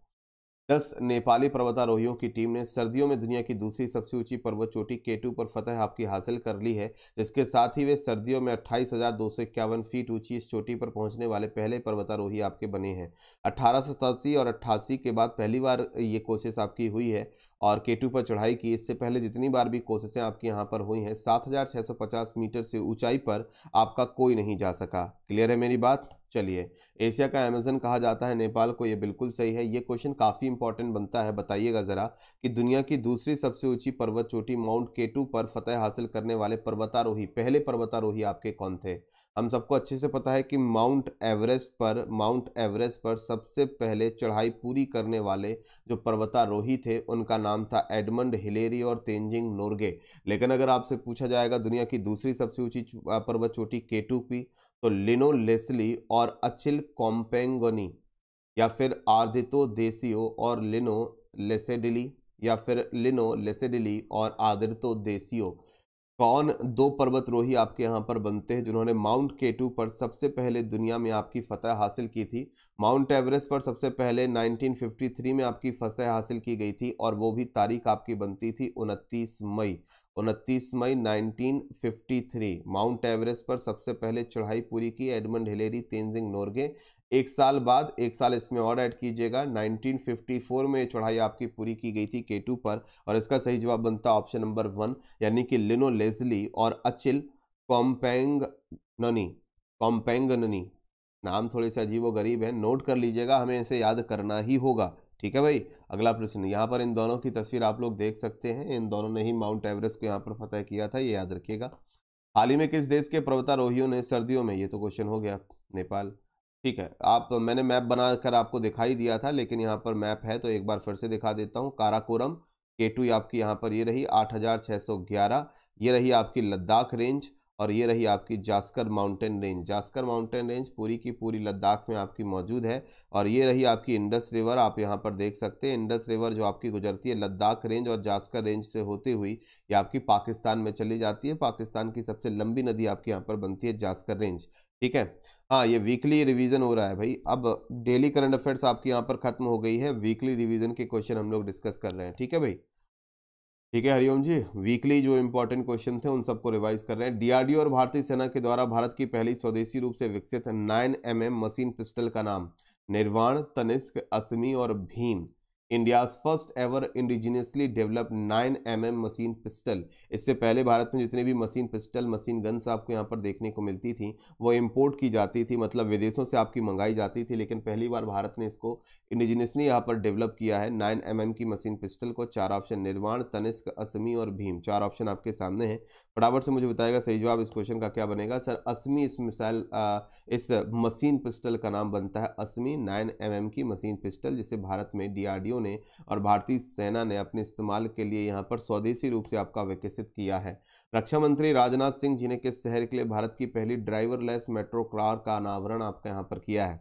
दस नेपाली पर्वतारोहियों की टीम ने सर्दियों में दुनिया की दूसरी सबसे ऊंची पर्वत चोटी केटू पर फतह आपकी हासिल कर ली है जिसके साथ ही वे सर्दियों में अट्ठाईस हजार दो सौ इक्यावन फीट ऊंची इस चोटी पर पहुंचने वाले पहले पर्वतारोही आपके बने हैं अठारह और अट्ठासी के बाद पहली बार ये कोशिश आपकी हुई है और केटू पर चढ़ाई की इससे पहले जितनी बार भी कोशिशें आपकी यहाँ पर हुई हैं सात मीटर से ऊंचाई पर आपका कोई नहीं जा सका क्लियर है मेरी बात चलिए एशिया का अमेजन कहा जाता है नेपाल को ये बिल्कुल सही है ये क्वेश्चन काफ़ी इंपॉर्टेंट बनता है बताइएगा ज़रा कि दुनिया की दूसरी सबसे ऊंची पर्वत चोटी माउंट केटू पर फतह हासिल करने वाले पर्वतारोही पहले पर्वतारोही आपके कौन थे हम सबको अच्छे से पता है कि माउंट एवरेस्ट पर माउंट एवरेस्ट पर सबसे पहले चढ़ाई पूरी करने वाले जो पर्वतारोही थे उनका नाम था एडमंड हिलेरी और तेंजिंग नोर्गे लेकिन अगर आपसे पूछा जाएगा दुनिया की दूसरी सबसे ऊंची पर्वत चोटी केटू की तो लिनो लेसली और अचिल कॉम्पेंगोनी या फिर आर्दितो देसियो और लिनो लेसेडिली या फिर लिनो लेसेडिली और आदितो देसियो कौन दो पर्वतरोही आपके यहाँ पर बनते हैं जिन्होंने माउंट केटू पर सबसे पहले दुनिया में आपकी फतह हासिल की थी माउंट एवरेस्ट पर सबसे पहले 1953 में आपकी फतह हासिल की गई थी और वो भी तारीख आपकी बनती थी 29 मई उनतीस मई 1953 माउंट एवरेस्ट पर सबसे पहले चढ़ाई पूरी की एडमंड हिलेरी तेंजिंग नोरगे एक साल बाद एक साल इसमें और ऐड कीजिएगा 1954 में चढ़ाई आपकी पूरी की गई थी के टू पर और इसका सही जवाब बनता ऑप्शन नंबर वन यानी कि लिनो लेजली और अचिल कॉम्पैंग ननी कॉम्पैंग ननी नाम थोड़े से अजीब गरीब है नोट कर लीजिएगा हमें इसे याद करना ही होगा ठीक है भाई अगला प्रश्न यहाँ पर इन दोनों की तस्वीर आप लोग देख सकते हैं इन दोनों ने ही माउंट एवरेस्ट को यहाँ पर फतेह किया था ये याद रखिएगा हाल ही में किस देश के पर्वतारोहियों ने सर्दियों में ये तो क्वेश्चन हो गया नेपाल ठीक है आप मैंने मैप बना कर आपको दिखाई दिया था लेकिन यहाँ पर मैप है तो एक बार फिर से दिखा देता हूँ काराकोरम के आपकी यहाँ पर ये रही आठ ये रही आपकी लद्दाख रेंज और ये रही आपकी Zanskar mountain range Zanskar mountain range पूरी की पूरी लद्दाख में आपकी मौजूद है और ये रही आपकी इंडस रिवर आप यहाँ पर देख सकते हैं इंडस रिवर जो आपकी गुजरती है लद्दाख रेंज और जास्कर रेंज से होती हुई ये आपकी पाकिस्तान में चली जाती है पाकिस्तान की सबसे लंबी नदी आपके यहाँ पर बनती है जास्कर रेंज ठीक है हाँ ये वीकली रिवीजन हो रहा है भाई अब डेली करंट अफेयर्स आपकी यहाँ पर खत्म हो गई है वीकली रिवीजन के क्वेश्चन हम लोग डिस्कस कर रहे हैं ठीक है भाई ठीक है हरिओम जी वीकली जो इंपॉर्टेंट क्वेश्चन थे उन सबको रिवाइज कर रहे हैं डीआरडीओ और भारतीय सेना के द्वारा भारत की पहली स्वदेशी रूप से विकसित नाइन एम मशीन पिस्टल का नाम निर्वाण तनिष्क असमी और Bheem India's first ever indigenously develop nine M M machine pistol इससे पहले भारत में जितने भी मशीन पिस्टल मशीन गन्स आपको यहाँ पर देखने को मिलती थी वो इम्पोर्ट की जाती थी मतलब विदेशों से आपकी मंगाई जाती थी लेकिन पहली बार भारत ने इसको इंडिजीनियसली यहाँ पर डेवलप किया है नाइन एम mm की मशीन पिस्टल को चार ऑप्शन निर्माण तनिष्क असमी और भीम चार ऑप्शन आपके सामने हैं फटाफट से मुझे बताएगा सही जवाब इस क्वेश्चन का क्या बनेगा सर असमी इस मिसाइल इस मशीन पिस्टल का नाम बनता है असमी नाइन एम mm की मशीन पिस्टल जिसे भारत में ओ ने और भारतीय सेना ने अपने इस्तेमाल के लिए यहाँ पर स्वदेशी रूप से आपका विकसित किया है रक्षा मंत्री राजनाथ सिंह जी ने किस शहर के लिए भारत की पहली लेस मेट्रो कार का अनावरण आपका यहाँ पर किया है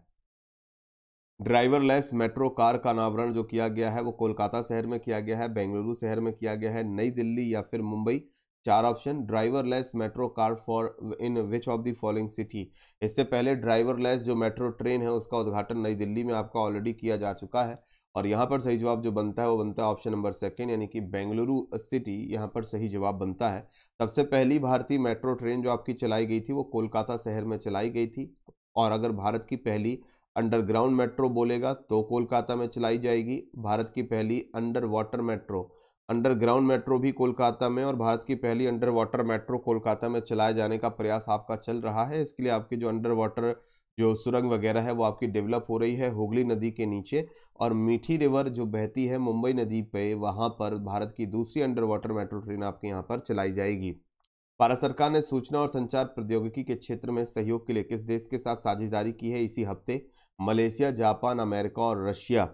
ड्राइवर लेस मेट्रो कार का अनावरण जो किया गया है वो कोलकाता शहर में किया गया है बेंगलुरु शहर में किया गया है नई दिल्ली या फिर मुंबई चार option driverless metro car for in which of the following city इससे पहले ड्राइवर लेस जो मेट्रो ट्रेन है उसका उद्घाटन नई दिल्ली में आपका ऑलरेडी किया जा चुका है और यहाँ पर सही जवाब जो बनता है वो बनता है ऑप्शन नंबर सेकेंड यानी कि बेंगलुरु सिटी यहाँ पर सही जवाब बनता है सबसे पहली भारतीय मेट्रो ट्रेन जो आपकी चलाई गई थी वो कोलकाता शहर में चलाई गई थी और अगर भारत की पहली अंडरग्राउंड मेट्रो बोलेगा तो कोलकाता में चलाई जाएगी भारत की पहली underwater metro underground metro भी कोलकाता में और भारत की पहली अंडर वाटर मेट्रो कोलकाता में चलाए जाने का प्रयास आपका चल रहा है इसके लिए आपकी जो अंडर वाटर जो सुरंग वगैरह है वो आपकी डेवलप हो रही है हुगली नदी के नीचे और मीठी रिवर जो बहती है मुंबई नदी पे वहाँ पर भारत की दूसरी अंडर वाटर मेट्रो ट्रेन आपके यहाँ पर चलाई जाएगी भारत सरकार ने सूचना और संचार प्रौद्योगिकी के क्षेत्र में सहयोग के लिए किस देश के साथ साझेदारी की है इसी हफ्ते मलेशिया जापान अमेरिका और Russia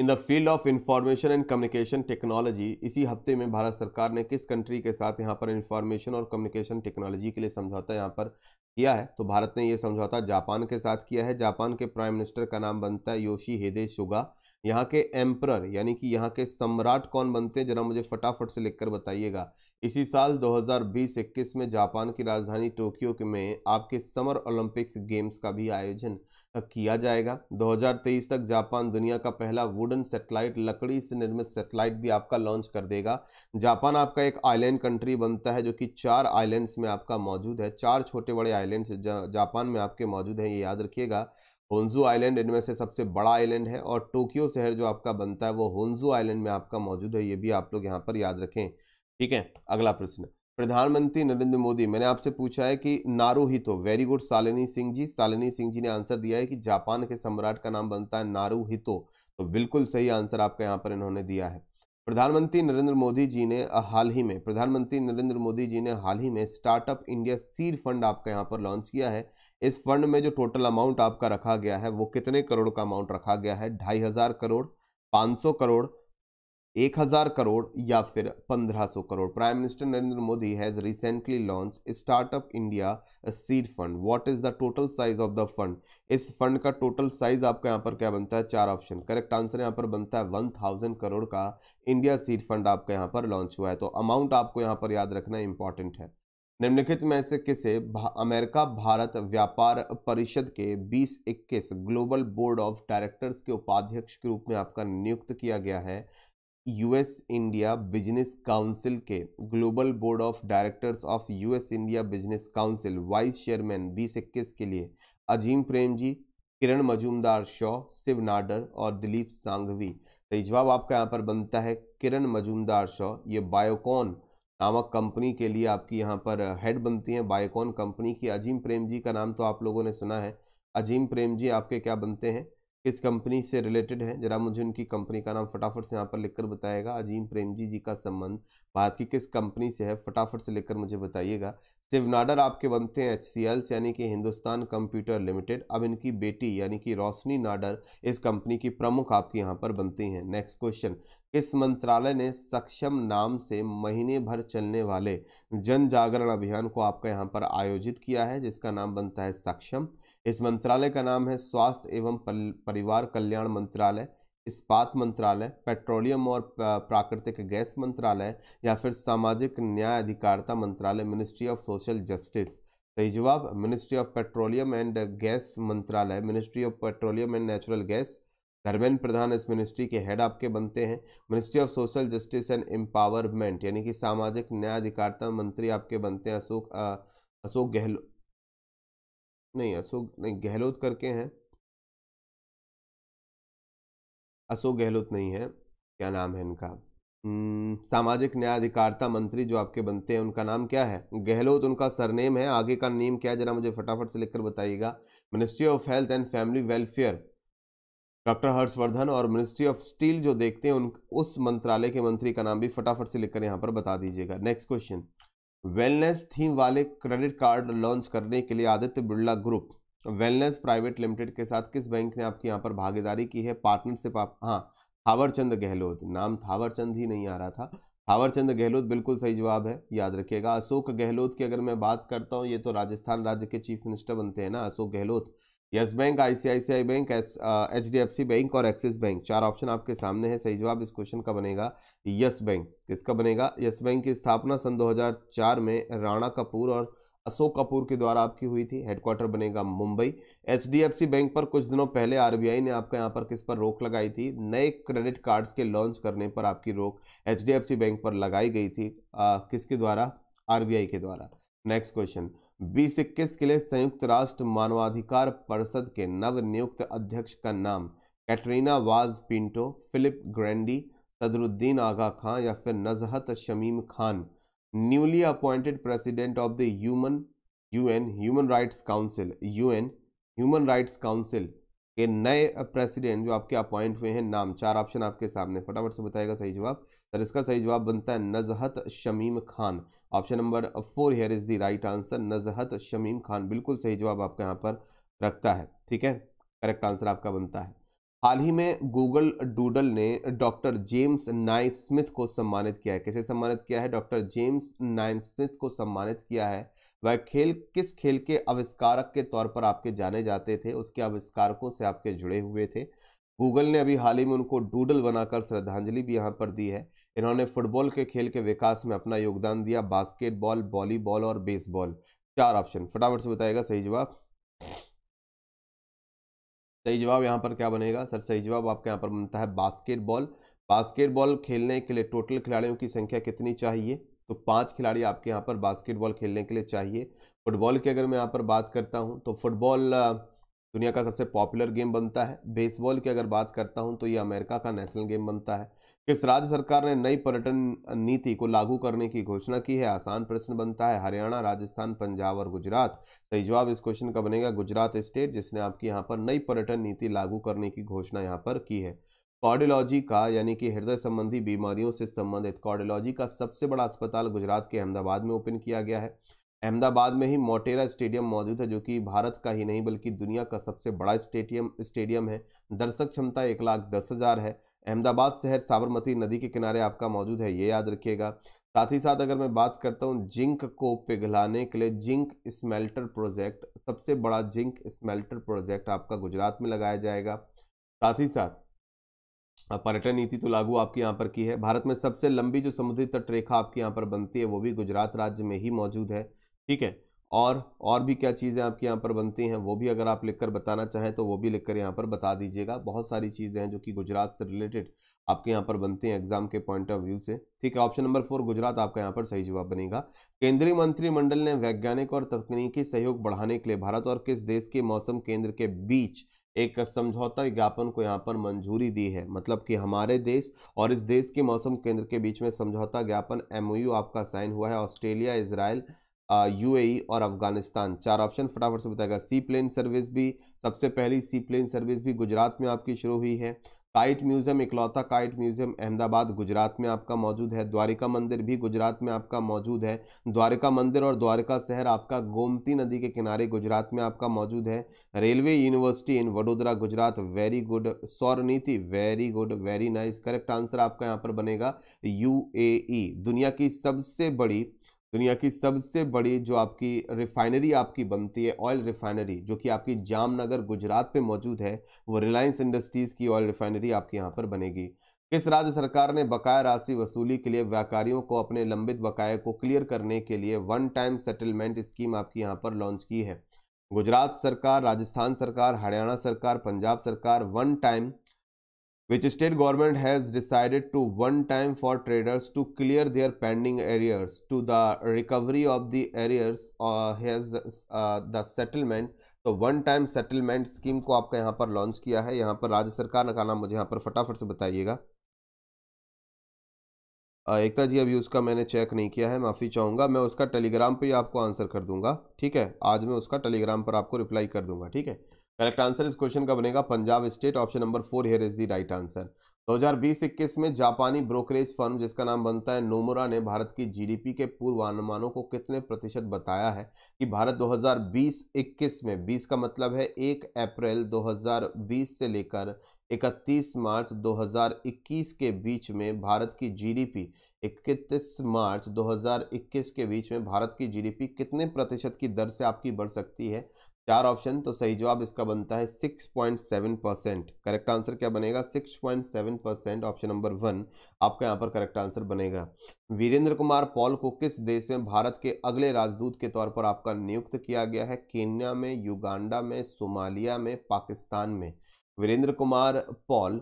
in the field of information and communication technology इसी हफ्ते में भारत सरकार ने किस कंट्री के साथ यहाँ पर इंफॉर्मेशन और कम्युनिकेशन टेक्नोलॉजी के लिए समझौता यहाँ पर किया है तो भारत ने यह समझौता जापान के साथ किया है जापान के प्राइम मिनिस्टर का नाम बनता है योशी हेदे शुगा यहाँ के एम्प्रर यानी कि यहाँ के सम्राट कौन बनते हैं जरा मुझे फटाफट से लिखकर बताइएगा इसी साल 2020-21 में जापान की राजधानी टोक्यो में आपके समर ओलंपिक्स गेम्स का भी आयोजन किया जाएगा 2023 तक जापान दुनिया का पहला वुडन सेटेलाइट लकड़ी से निर्मित सेटेलाइट भी आपका लॉन्च कर देगा जापान आपका एक आइलैंड कंट्री बनता है जो कि चार आइलैंड्स में आपका मौजूद है चार छोटे बड़े आइलैंड्स जा, जापान में आपके मौजूद हैं ये याद रखिएगा होन्जू आइलैंड इनमें से सबसे बड़ा आइलैंड है और टोक्यो शहर जो आपका बनता है वो होन्जू आइलैंड में आपका मौजूद है ये भी आप लोग यहाँ पर याद रखें ठीक है अगला प्रश्न प्रधानमंत्री नरेंद्र मोदी मैंने आपसे पूछा है कि हितो वेरी गुड सालिनी सिंह जी सालिनी सिंह जी ने आंसर दिया है कि जापान के सम्राट का नाम बनता है हितो तो बिल्कुल सही आंसर आपका यहाँ पर इन्होंने दिया है प्रधानमंत्री नरेंद्र मोदी जी ने हाल ही में प्रधानमंत्री नरेंद्र मोदी जी ने हाल ही में स्टार्टअप इंडिया सीड फंड आपका यहाँ पर लॉन्च किया है इस फंड में जो टोटल अमाउंट आपका रखा गया है वो कितने करोड़ का अमाउंट रखा गया है ढाई हज़ार करोड़ पाँच सौ करोड़ एक हजार करोड़ या फिर पंद्रह सौ crore prime minister Narendra Modi has recently launch startup India seed fund what is the total size of the fund इस फंड का टोटल साइज आपका यहां पर क्या बनता है चार ऑप्शन करेक्ट आंसर यहां पर बनता है वन थाउजेंड करोड़ का इंडिया सीड फंड आपका यहाँ पर लॉन्च हुआ है तो अमाउंट आपको यहाँ पर याद रखना इंपॉर्टेंट है निम्नलिखित में से किसे भा, अमेरिका भारत व्यापार परिषद के 2021 ग्लोबल बोर्ड ऑफ डायरेक्टर्स के उपाध्यक्ष के रूप में आपका नियुक्त किया गया है यूएस इंडिया बिजनेस काउंसिल के global board of directors of US India business council vice chairman बीस इक्कीस के लिए अजीम प्रेम जी किरण मजूमदार शॉ शिव नाडर और दिलीप सांघवी तो जवाब आपका यहाँ पर बनता है किरण मजूमदार शॉ ये बायोकॉन नामक कंपनी के लिए आपकी यहाँ पर हेड बनती हैं बायोकॉन कंपनी की अजीम प्रेम जी का नाम तो आप लोगों ने सुना है अजीम प्रेम जी आपके क्या बनते हैं किस कंपनी से रिलेटेड है जरा मुझे उनकी कंपनी का नाम फटाफट से यहाँ पर लिखकर बताएगा अजीम प्रेम जी जी का संबंध भारत की किस कंपनी से है फटाफट से लिखकर मुझे बताइएगा शिवनाडर आपके बनते हैं एच एल्स यानी कि हिंदुस्तान कंप्यूटर लिमिटेड अब इनकी बेटी यानी कि रोशनी नाडर इस कंपनी की प्रमुख आपके यहाँ पर बनती हैं नेक्स्ट क्वेश्चन किस मंत्रालय ने सक्षम नाम से महीने भर चलने वाले जन जागरण अभियान को आपका यहाँ पर आयोजित किया है जिसका नाम बनता है सक्षम इस मंत्रालय का नाम है स्वास्थ्य एवं परिवार कल्याण मंत्रालय इस्पात मंत्रालय पेट्रोलियम और प्राकृतिक गैस मंत्रालय या फिर सामाजिक न्याय अधिकारिता मंत्रालय मिनिस्ट्री ऑफ सोशल जस्टिस सही जवाब ministry of petroleum and gas मंत्रालय ministry of petroleum and natural gas Dharmendra Pradhan इस मिनिस्ट्री के हेड आपके बनते हैं ministry of social justice and empowerment यानी कि सामाजिक न्याय अधिकारिता मंत्री आपके बनते हैं अशोक अशोक गहलोत नहीं अशोक नहीं गहलोत करके हैं अशोक गहलोत नहीं है क्या नाम है इनका सामाजिक न्याय अधिकारिता मंत्री जो आपके बनते हैं उनका नाम क्या है गहलोत उनका सरनेम है आगे का नेम क्या है जरा मुझे फटाफट से लिखकर बताइएगा ministry of health and family welfare doctor Harshvardhan और मिनिस्ट्री ऑफ स्टील जो देखते हैं उन उस मंत्रालय के मंत्री का नाम भी फटाफट से लिखकर यहाँ पर बता दीजिएगा नेक्स्ट क्वेश्चन वेलनेस थीम वाले क्रेडिट कार्ड लॉन्च करने के लिए Aditya Birla group wellness private limited के साथ किस बैंक ने आपकी यहाँ पर भागीदारी की है पार्टनरशिप आप हाँ थावरचंद गहलोत नाम थावरचंद ही नहीं आ रहा था थावरचंद गहलोत बिल्कुल सही जवाब है याद रखिएगा अशोक गहलोत की अगर मैं बात करता हूँ ये तो राजस्थान राज्य के चीफ मिनिस्टर बनते हैं ना Ashok Gehlot Yes bank ICICI bank H D F C bank और एक्सिस बैंक चार ऑप्शन आपके सामने है सही जवाब इस क्वेश्चन का बनेगा यस बैंक किसका बनेगा यस बैंक की स्थापना सन 2004 में राणा कपूर और अशोक कपूर के द्वारा आपकी हुई थी हेडक्वार्टर बनेगा मुंबई एच बैंक पर कुछ दिनों पहले आरबीआई ने आपका यहाँ पर किस पर रोक लगाई थी नए क्रेडिट कार्ड्स के लॉन्च करने पर आपकी रोक एच बैंक पर लगाई गई थी आ, किसके द्वारा आरबीआई के द्वारा नेक्स्ट क्वेश्चन बीस इक्कीस के लिए संयुक्त राष्ट्र मानवाधिकार परिषद के नव नियुक्त अध्यक्ष का नाम Catarina Vaz Pinto Filippo Grandi Sadruddin Aga Khan या फिर Nazhat Shameem Khan newly appointed president of the human UN human rights council UN human rights council के नए प्रेसिडेंट जो आपके अपॉइंट हुए हैं नाम चार ऑप्शन आपके सामने फटाफट से बताएगा सही जवाब सर इसका सही जवाब बनता है Nazhat Shameem Khan option number four here is the right answer Nazhat Shameem Khan बिल्कुल सही जवाब आपके यहाँ पर रखता है ठीक है करेक्ट आंसर आपका बनता है हाल ही में गूगल डूडल ने डॉक्टर जेम्स नाइन स्मिथ को सम्मानित किया है किसे सम्मानित किया है डॉक्टर जेम्स नाइन स्मिथ को सम्मानित किया है वह खेल किस खेल के आविष्कारक के तौर पर आपके जाने जाते थे उसके आविष्कारकों से आपके जुड़े हुए थे गूगल ने अभी हाल ही में उनको डूडल बनाकर श्रद्धांजलि भी यहाँ पर दी है इन्होंने फुटबॉल के खेल के विकास में अपना योगदान दिया बास्केटबॉल वॉलीबॉल और बेसबॉल चार ऑप्शन फटाफट से बताएगा सही जवाब सही जवाब यहाँ पर क्या बनेगा सर सही जवाब आपके यहाँ पर बनता है बास्केटबॉल बास्केटबॉल खेलने के लिए टोटल खिलाड़ियों की संख्या कितनी चाहिए तो पांच खिलाड़ी आपके यहाँ पर बास्केटबॉल खेलने के लिए चाहिए फुटबॉल की अगर मैं यहाँ पर बात करता हूँ तो फुटबॉल दुनिया का सबसे पॉपुलर गेम बनता है बेसबॉल की अगर बात करता हूँ तो ये अमेरिका का नेशनल गेम बनता है किस राज्य सरकार ने नई पर्यटन नीति को लागू करने की घोषणा की है आसान प्रश्न बनता है हरियाणा राजस्थान पंजाब और गुजरात सही जवाब इस क्वेश्चन का बनेगा गुजरात स्टेट जिसने आपकी यहाँ पर नई पर्यटन नीति लागू करने की घोषणा यहाँ पर की है कार्डियोलॉजी का यानी कि हृदय संबंधी बीमारियों से संबंधित कार्डियोलॉजी का सबसे बड़ा अस्पताल गुजरात के अहमदाबाद में ओपन किया गया है अहमदाबाद में ही मोटेरा स्टेडियम मौजूद है जो कि भारत का ही नहीं बल्कि दुनिया का सबसे बड़ा स्टेडियम स्टेडियम है दर्शक क्षमता एक लाख दस हज़ार है अहमदाबाद शहर साबरमती नदी के किनारे आपका मौजूद है ये याद रखिएगा साथ ही साथ अगर मैं बात करता हूँ जिंक को पिघलाने के लिए जिंक स्मेल्टर प्रोजेक्ट सबसे बड़ा जिंक स्मेल्टर प्रोजेक्ट आपका गुजरात में लगाया जाएगा साथ ही साथ पर्यटन नीति तो लागू आपके यहाँ पर की है भारत में सबसे लंबी जो समुद्री तट रेखा आपके यहाँ पर बनती है वो भी गुजरात राज्य में ही मौजूद है ठीक है और और भी क्या चीज़ें आपके यहाँ पर बनती हैं वो भी अगर आप लिखकर बताना चाहें तो वो भी लिखकर यहाँ पर बता दीजिएगा बहुत सारी चीज़ें हैं जो कि गुजरात से रिलेटेड आपके यहाँ पर बनती हैं एग्जाम के पॉइंट ऑफ व्यू से ठीक है ऑप्शन नंबर फोर गुजरात आपका यहाँ पर सही जवाब बनेगा केंद्रीय मंत्रिमंडल ने वैज्ञानिक और तकनीकी सहयोग बढ़ाने के लिए भारत और किस देश के मौसम केंद्र के बीच एक समझौता ज्ञापन को यहाँ पर मंजूरी दी है मतलब कि हमारे देश और इस देश के मौसम केंद्र के बीच में समझौता ज्ञापन एमओयू आपका साइन हुआ है ऑस्ट्रेलिया इसराइल यूएई e और अफगानिस्तान चार ऑप्शन फटाफट से बताएगा सी प्लेन सर्विस भी सबसे पहली सी प्लेन सर्विस भी गुजरात में आपकी शुरू हुई है काइट म्यूजियम इकलौता काइट म्यूजियम अहमदाबाद गुजरात में आपका मौजूद है द्वारिका मंदिर भी गुजरात में आपका मौजूद है द्वारिका मंदिर और द्वारिका शहर आपका गोमती नदी के किनारे गुजरात में आपका मौजूद है railway university in Vadodara Gujarat very good सौरनीति very good very nice correct answer आपका यहाँ पर बनेगा यू e। दुनिया की सबसे बड़ी दुनिया की सबसे बड़ी जो आपकी रिफाइनरी आपकी बनती है ऑयल रिफाइनरी जो कि आपकी जामनगर गुजरात पे मौजूद है वो रिलायंस इंडस्ट्रीज़ की ऑयल रिफाइनरी आपके यहाँ पर बनेगी किस राज्य सरकार ने बकाया राशि वसूली के लिए व्यापारियों को अपने लंबित बकाए को क्लियर करने के लिए वन टाइम सेटलमेंट स्कीम आपकी यहाँ पर लॉन्च की है गुजरात सरकार राजस्थान सरकार हरियाणा सरकार पंजाब सरकार one time which state government has decided to one time for traders to clear their pending arrears to the recovery of the arrears uh, has uh, the settlement तो वन टाइम सेटलमेंट स्कीम को आपका यहाँ पर launch किया है यहाँ पर राज्य सरकार ने का नाम मुझे यहाँ पर फटाफट से बताइएगा एकता जी अभी उसका मैंने चेक नहीं किया है माफ़ी चाहूँगा मैं उसका टेलीग्राम पे ही आपको आंसर कर दूंगा ठीक है आज मैं उसका टेलीग्राम पर आपको रिप्लाई कर दूंगा ठीक है करेक्ट आंसर इस क्वेश्चन का बनेगा Punjab state option number four here is the right answer 2020-21 में जापानी ब्रोकरेज फर्म जिसका नाम बनता है नोमुरा ने भारत की जीडीपी के पूर्वानुमानों को कितने प्रतिशत बताया है कि भारत 2020-21 में 20 का मतलब है 1 अप्रैल 2020 से लेकर 31 मार्च 2021 के बीच में भारत की जीडीपी 31 मार्च 2021 के बीच में भारत की जीडीपी कितने प्रतिशत की दर से आपकी बढ़ सकती है चार ऑप्शन तो सही जवाब इसका बनता है 6.7 परसेंट करेक्ट आंसर क्या बनेगा 6.7 परसेंट ऑप्शन नंबर वन आपका यहाँ पर करेक्ट आंसर बनेगा वीरेंद्र कुमार पॉल को किस देश में भारत के अगले राजदूत के तौर पर आपका नियुक्त किया गया है केन्या में युगांडा में सोमालिया में पाकिस्तान में Virendra Kumar Paul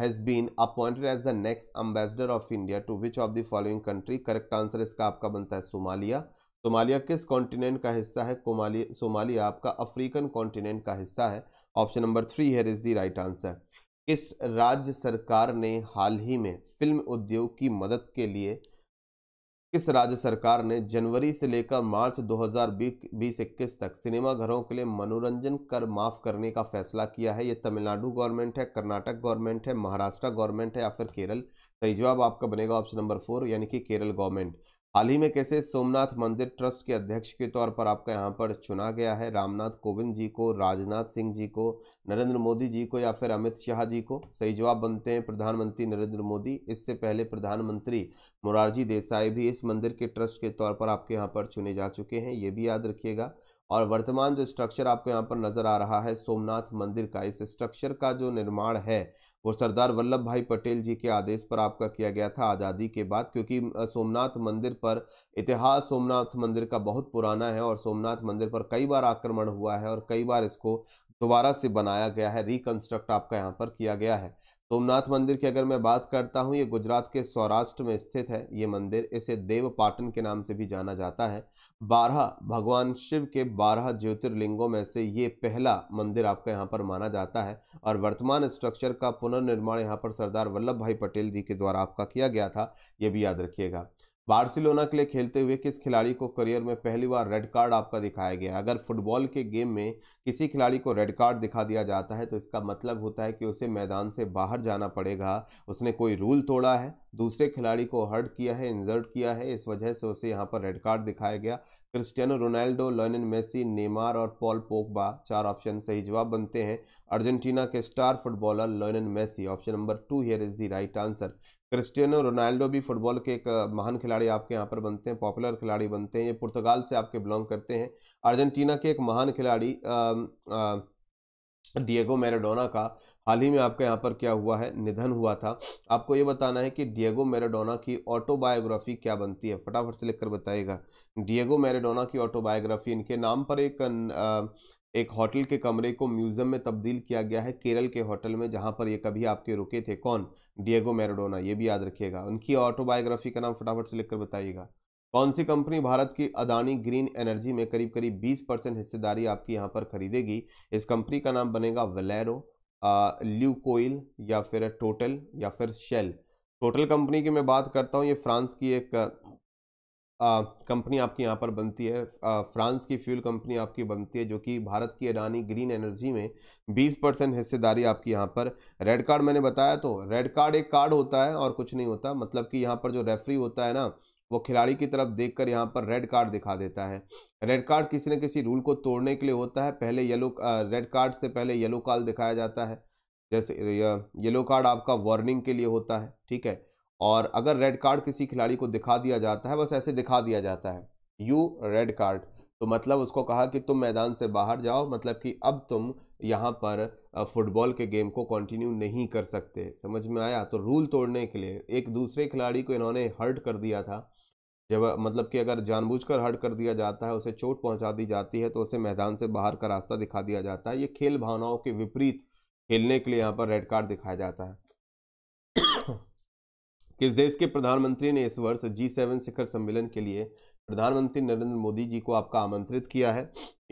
has been appointed as the next ambassador of India to which of the following country correct answer इसका आपका बनता है सोमालिया सोमालिया किस कॉन्टिनेंट का हिस्सा है कोमालिया सोमालिया आपका अफ्रीकन कॉन्टिनेंट का हिस्सा है option number three here is the right answer किस राज्य सरकार ने हाल ही में फिल्म उद्योग की मदद के लिए किस राज्य सरकार ने जनवरी से लेकर मार्च 2020-21 तक सिनेमा घरों के लिए मनोरंजन कर माफ़ करने का फैसला किया है ये तमिलनाडु गवर्नमेंट है कर्नाटक गवर्नमेंट है महाराष्ट्र गवर्नमेंट है या फिर केरल सही जवाब आपका बनेगा ऑप्शन नंबर फोर यानी कि केरल गवर्नमेंट हाल ही में कैसे सोमनाथ मंदिर ट्रस्ट के अध्यक्ष के तौर पर आपका यहाँ पर चुना गया है रामनाथ कोविंद जी को राजनाथ सिंह जी को नरेंद्र मोदी जी को या फिर अमित शाह जी को सही जवाब बनते हैं प्रधानमंत्री नरेंद्र मोदी इससे पहले प्रधानमंत्री मुरारजी देसाई भी इस मंदिर के ट्रस्ट के तौर पर आपके यहाँ पर चुने जा चुके हैं ये भी याद रखिएगा और वर्तमान जो स्ट्रक्चर आपको यहाँ पर नज़र आ रहा है सोमनाथ मंदिर का इस स्ट्रक्चर का जो निर्माण है वो सरदार वल्लभ भाई पटेल जी के आदेश पर आपका किया गया था आज़ादी के बाद क्योंकि सोमनाथ मंदिर पर इतिहास सोमनाथ मंदिर का बहुत पुराना है और सोमनाथ मंदिर पर कई बार आक्रमण हुआ है और कई बार इसको दोबारा से बनाया गया है रिकंस्ट्रक्ट आपका यहाँ पर किया गया है सोमनाथ मंदिर की अगर मैं बात करता हूँ ये गुजरात के सौराष्ट्र में स्थित है ये मंदिर इसे देवपाटन के नाम से भी जाना जाता है बारह भगवान शिव के बारह ज्योतिर्लिंगों में से ये पहला मंदिर आपका यहाँ पर माना जाता है और वर्तमान स्ट्रक्चर का पुनर्निर्माण यहाँ पर सरदार वल्लभ भाई पटेल जी के द्वारा आपका किया गया था ये भी याद रखिएगा बार्सिलोना के लिए खेलते हुए किस खिलाड़ी को करियर में पहली बार रेड कार्ड आपका दिखाया गया अगर फुटबॉल के गेम में किसी खिलाड़ी को रेड कार्ड दिखा दिया जाता है तो इसका मतलब होता है कि उसे मैदान से बाहर जाना पड़ेगा उसने कोई रूल तोड़ा है दूसरे खिलाड़ी को हर्ट किया है इंजर्ट किया है इस वजह से उसे यहाँ पर रेड कार्ड दिखाया गया Cristiano Ronaldo Lionel Messi Neymar और पॉल पोकबा चार ऑप्शन सही जवाब बनते हैं अर्जेंटीना के star footballer Lionel Messi option number two here is the right answer Cristiano Ronaldo भी फुटबॉल के एक महान खिलाड़ी आपके यहाँ पर बनते हैं पॉपुलर खिलाड़ी बनते हैं ये पुर्तगाल से आपके बिलोंग करते हैं अर्जेंटीना के एक महान खिलाड़ी डिएगो मैराडोना का हाल ही में आपके यहाँ पर क्या हुआ है निधन हुआ था आपको ये बताना है कि डिएगो मेराडोना की ऑटोबायोग्राफी क्या बनती है फटाफट से लिखकर बताइएगा डिएगो मेराडोना की ऑटोबायोग्राफी इनके नाम पर एक एक होटल के कमरे को म्यूजियम में तब्दील किया गया है केरल के होटल में जहाँ पर ये कभी आपके रुके थे कौन डिएगो मेरोडोना ये भी याद रखिएगा उनकी ऑटोबायोग्राफी का नाम फटाफट से लिखकर बताइएगा कौन सी कंपनी भारत की अदानी ग्रीन एनर्जी में करीब करीब 20 परसेंट हिस्सेदारी आपकी यहाँ पर खरीदेगी इस कंपनी का नाम बनेगा वलेरो ल्यूकोइल या फिर टोटल या फिर शेल टोटल कंपनी की मैं बात करता हूँ ये फ्रांस की एक कंपनी आपकी यहाँ पर बनती है आ, फ्रांस की फ्यूल कंपनी आपकी बनती है जो कि भारत की अडानी ग्रीन एनर्जी में 20 परसेंट हिस्सेदारी आपकी यहाँ पर रेड कार्ड मैंने बताया तो रेड कार्ड एक कार्ड होता है और कुछ नहीं होता मतलब कि यहाँ पर जो रेफरी होता है ना वो खिलाड़ी की तरफ देख कर यहाँ पर रेड कार्ड दिखा देता है रेड कार्ड किसी न किसी रूल को तोड़ने के लिए होता है पहले येलो रेड कार्ड से पहले येलो कार्ड दिखाया जाता है जैसे येलो कार्ड आपका वार्निंग के लिए होता है ठीक है और अगर रेड कार्ड किसी खिलाड़ी को दिखा दिया जाता है बस ऐसे दिखा दिया जाता है यू रेड कार्ड तो मतलब उसको कहा कि तुम मैदान से बाहर जाओ मतलब कि अब तुम यहाँ पर फुटबॉल के गेम को कंटिन्यू नहीं कर सकते समझ में आया तो रूल तोड़ने के लिए एक दूसरे खिलाड़ी को इन्होंने हर्ट कर दिया था जब मतलब कि अगर जानबूझकर हर्ट कर दिया जाता है उसे चोट पहुंचा दी जाती है तो उसे मैदान से बाहर का रास्ता दिखा दिया जाता है ये खेल भावनाओं के विपरीत खेलने के लिए यहाँ पर रेड कार्ड दिखाया जाता है किस देश के प्रधानमंत्री ने इस वर्ष जी सेवन शिखर सम्मेलन के लिए प्रधानमंत्री नरेंद्र मोदी जी को आपका आमंत्रित किया है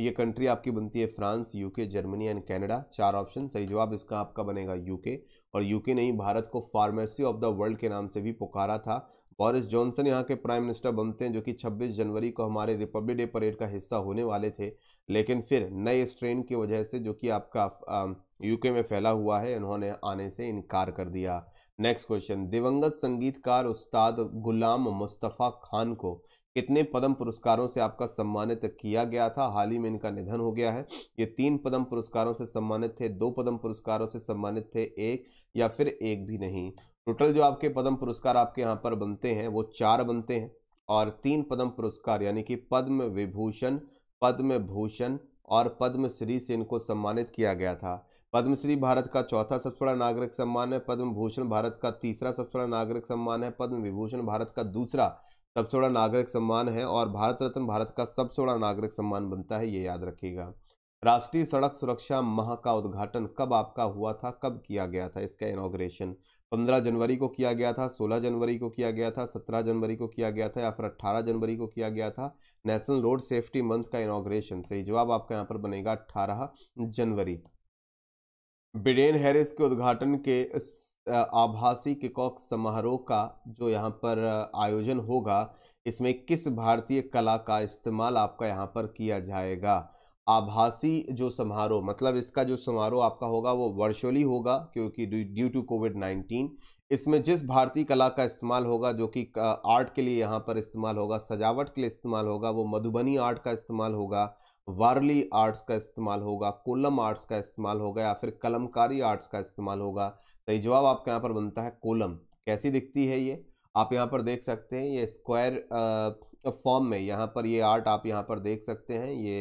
ये कंट्री आपकी बनती है France UK Germany and Canada चार ऑप्शन सही जवाब इसका आपका बनेगा यूके और यूके ने ही भारत को फार्मेसी ऑफ द वर्ल्ड के नाम से भी पुकारा था बोरिस जॉनसन यहाँ के प्राइम मिनिस्टर बनते हैं जो कि 26 जनवरी को हमारे रिपब्लिक डे परेड का हिस्सा होने वाले थे लेकिन फिर नए स्ट्रेन की वजह से जो कि आपका यूके में फैला हुआ है इन्होंने आने से इनकार कर दिया नेक्स्ट क्वेश्चन दिवंगत संगीतकार उस्ताद गुलाम मुस्तफ़ा खान को कितने पद्म पुरस्कारों से आपका सम्मानित किया गया था हाल ही में इनका निधन हो गया है ये तीन पद्म पुरस्कारों से सम्मानित थे दो पद्म पुरस्कारों से सम्मानित थे एक या फिर एक भी नहीं टोटल जो आपके पद्म पुरस्कार आपके यहाँ पर बनते हैं वो चार बनते हैं और तीन पद्म पुरस्कार यानी कि पद्म विभूषण पद्म भूषण और पद्मश्री से इनको सम्मानित किया गया था पद्मश्री भारत का चौथा सबसे बड़ा नागरिक सम्मान है पद्म भूषण भारत का तीसरा सबसे बड़ा नागरिक सम्मान है पद्म विभूषण भारत का दूसरा सबसे बड़ा नागरिक सम्मान है और भारत रत्न भारत का सबसे बड़ा नागरिक सम्मान बनता है ये याद रखिएगा राष्ट्रीय सड़क सुरक्षा माह का उद्घाटन कब आपका हुआ था कब किया गया था इसका इनोग्रेशन पंद्रह जनवरी को किया गया था सोलह जनवरी को किया गया था सत्रह जनवरी को किया गया था या फिर अट्ठारह जनवरी को किया गया था नेशनल रोड सेफ्टी मंथ का इनाग्रेशन सही जवाब आपका यहाँ पर बनेगा अट्ठारह जनवरी ब्रिडेन हैरिस के उद्घाटन के आभासी किकॉक समारोह का जो यहाँ पर आयोजन होगा इसमें किस भारतीय कला का इस्तेमाल आपका यहाँ पर किया जाएगा आभासी जो समारोह मतलब इसका जो समारोह आपका होगा वो वर्चुअली होगा क्योंकि ड्यू टू कोविड नाइन्टीन इसमें जिस भारतीय कला का इस्तेमाल होगा जो कि आर्ट के लिए यहाँ पर इस्तेमाल होगा सजावट के लिए इस्तेमाल होगा वो मधुबनी आर्ट का इस्तेमाल होगा वारली आर्ट्स का इस्तेमाल होगा कोलम आर्ट्स का इस्तेमाल होगा या फिर कलमकारी आर्ट्स का इस्तेमाल होगा सही तो जवाब आपके यहाँ पर बनता है कोलम कैसी दिखती है ये आप यहाँ पर देख सकते हैं ये स्क्वायर फॉर्म में यहाँ पर ये आर्ट आप यहाँ पर देख सकते हैं ये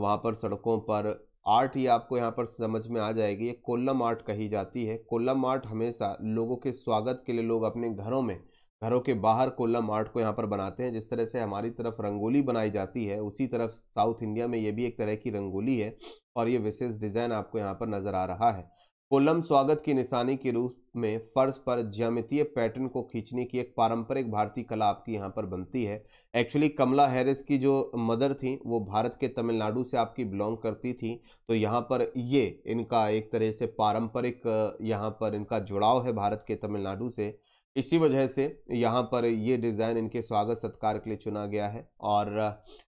वहाँ पर सड़कों पर आर्ट ये आपको यहाँ पर समझ में आ जाएगी ये कोल्लम आर्ट कही जाती है कोल्लम आर्ट हमेशा लोगों के स्वागत के लिए लोग अपने घरों में घरों के बाहर कोल्लम आर्ट को यहाँ पर बनाते हैं जिस तरह से हमारी तरफ रंगोली बनाई जाती है उसी तरफ साउथ इंडिया में ये भी एक तरह की रंगोली है और ये विशेष डिज़ाइन आपको यहाँ पर नज़र आ रहा है कोलम स्वागत की निशानी के रूप में फर्श पर ज्यामितीय पैटर्न को खींचने की एक पारंपरिक भारतीय कला आपकी यहाँ पर बनती है एक्चुअली कमला हैरिस की जो मदर थी वो भारत के तमिलनाडु से आपकी बिलोंग करती थी तो यहाँ पर ये इनका एक तरह से पारंपरिक यहाँ पर इनका जुड़ाव है भारत के तमिलनाडु से इसी वजह से यहाँ पर ये डिज़ाइन इनके स्वागत सत्कार के लिए चुना गया है और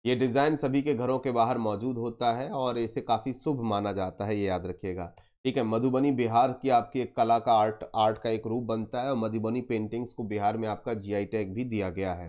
ये डिज़ाइन सभी के घरों के बाहर मौजूद होता है और इसे काफ़ी शुभ माना जाता है ये याद रखिएगा ठीक है मधुबनी बिहार की आपकी एक कला का आर्ट आर्ट का एक रूप बनता है और मधुबनी पेंटिंग्स को बिहार में आपका जीआई टैग भी दिया गया है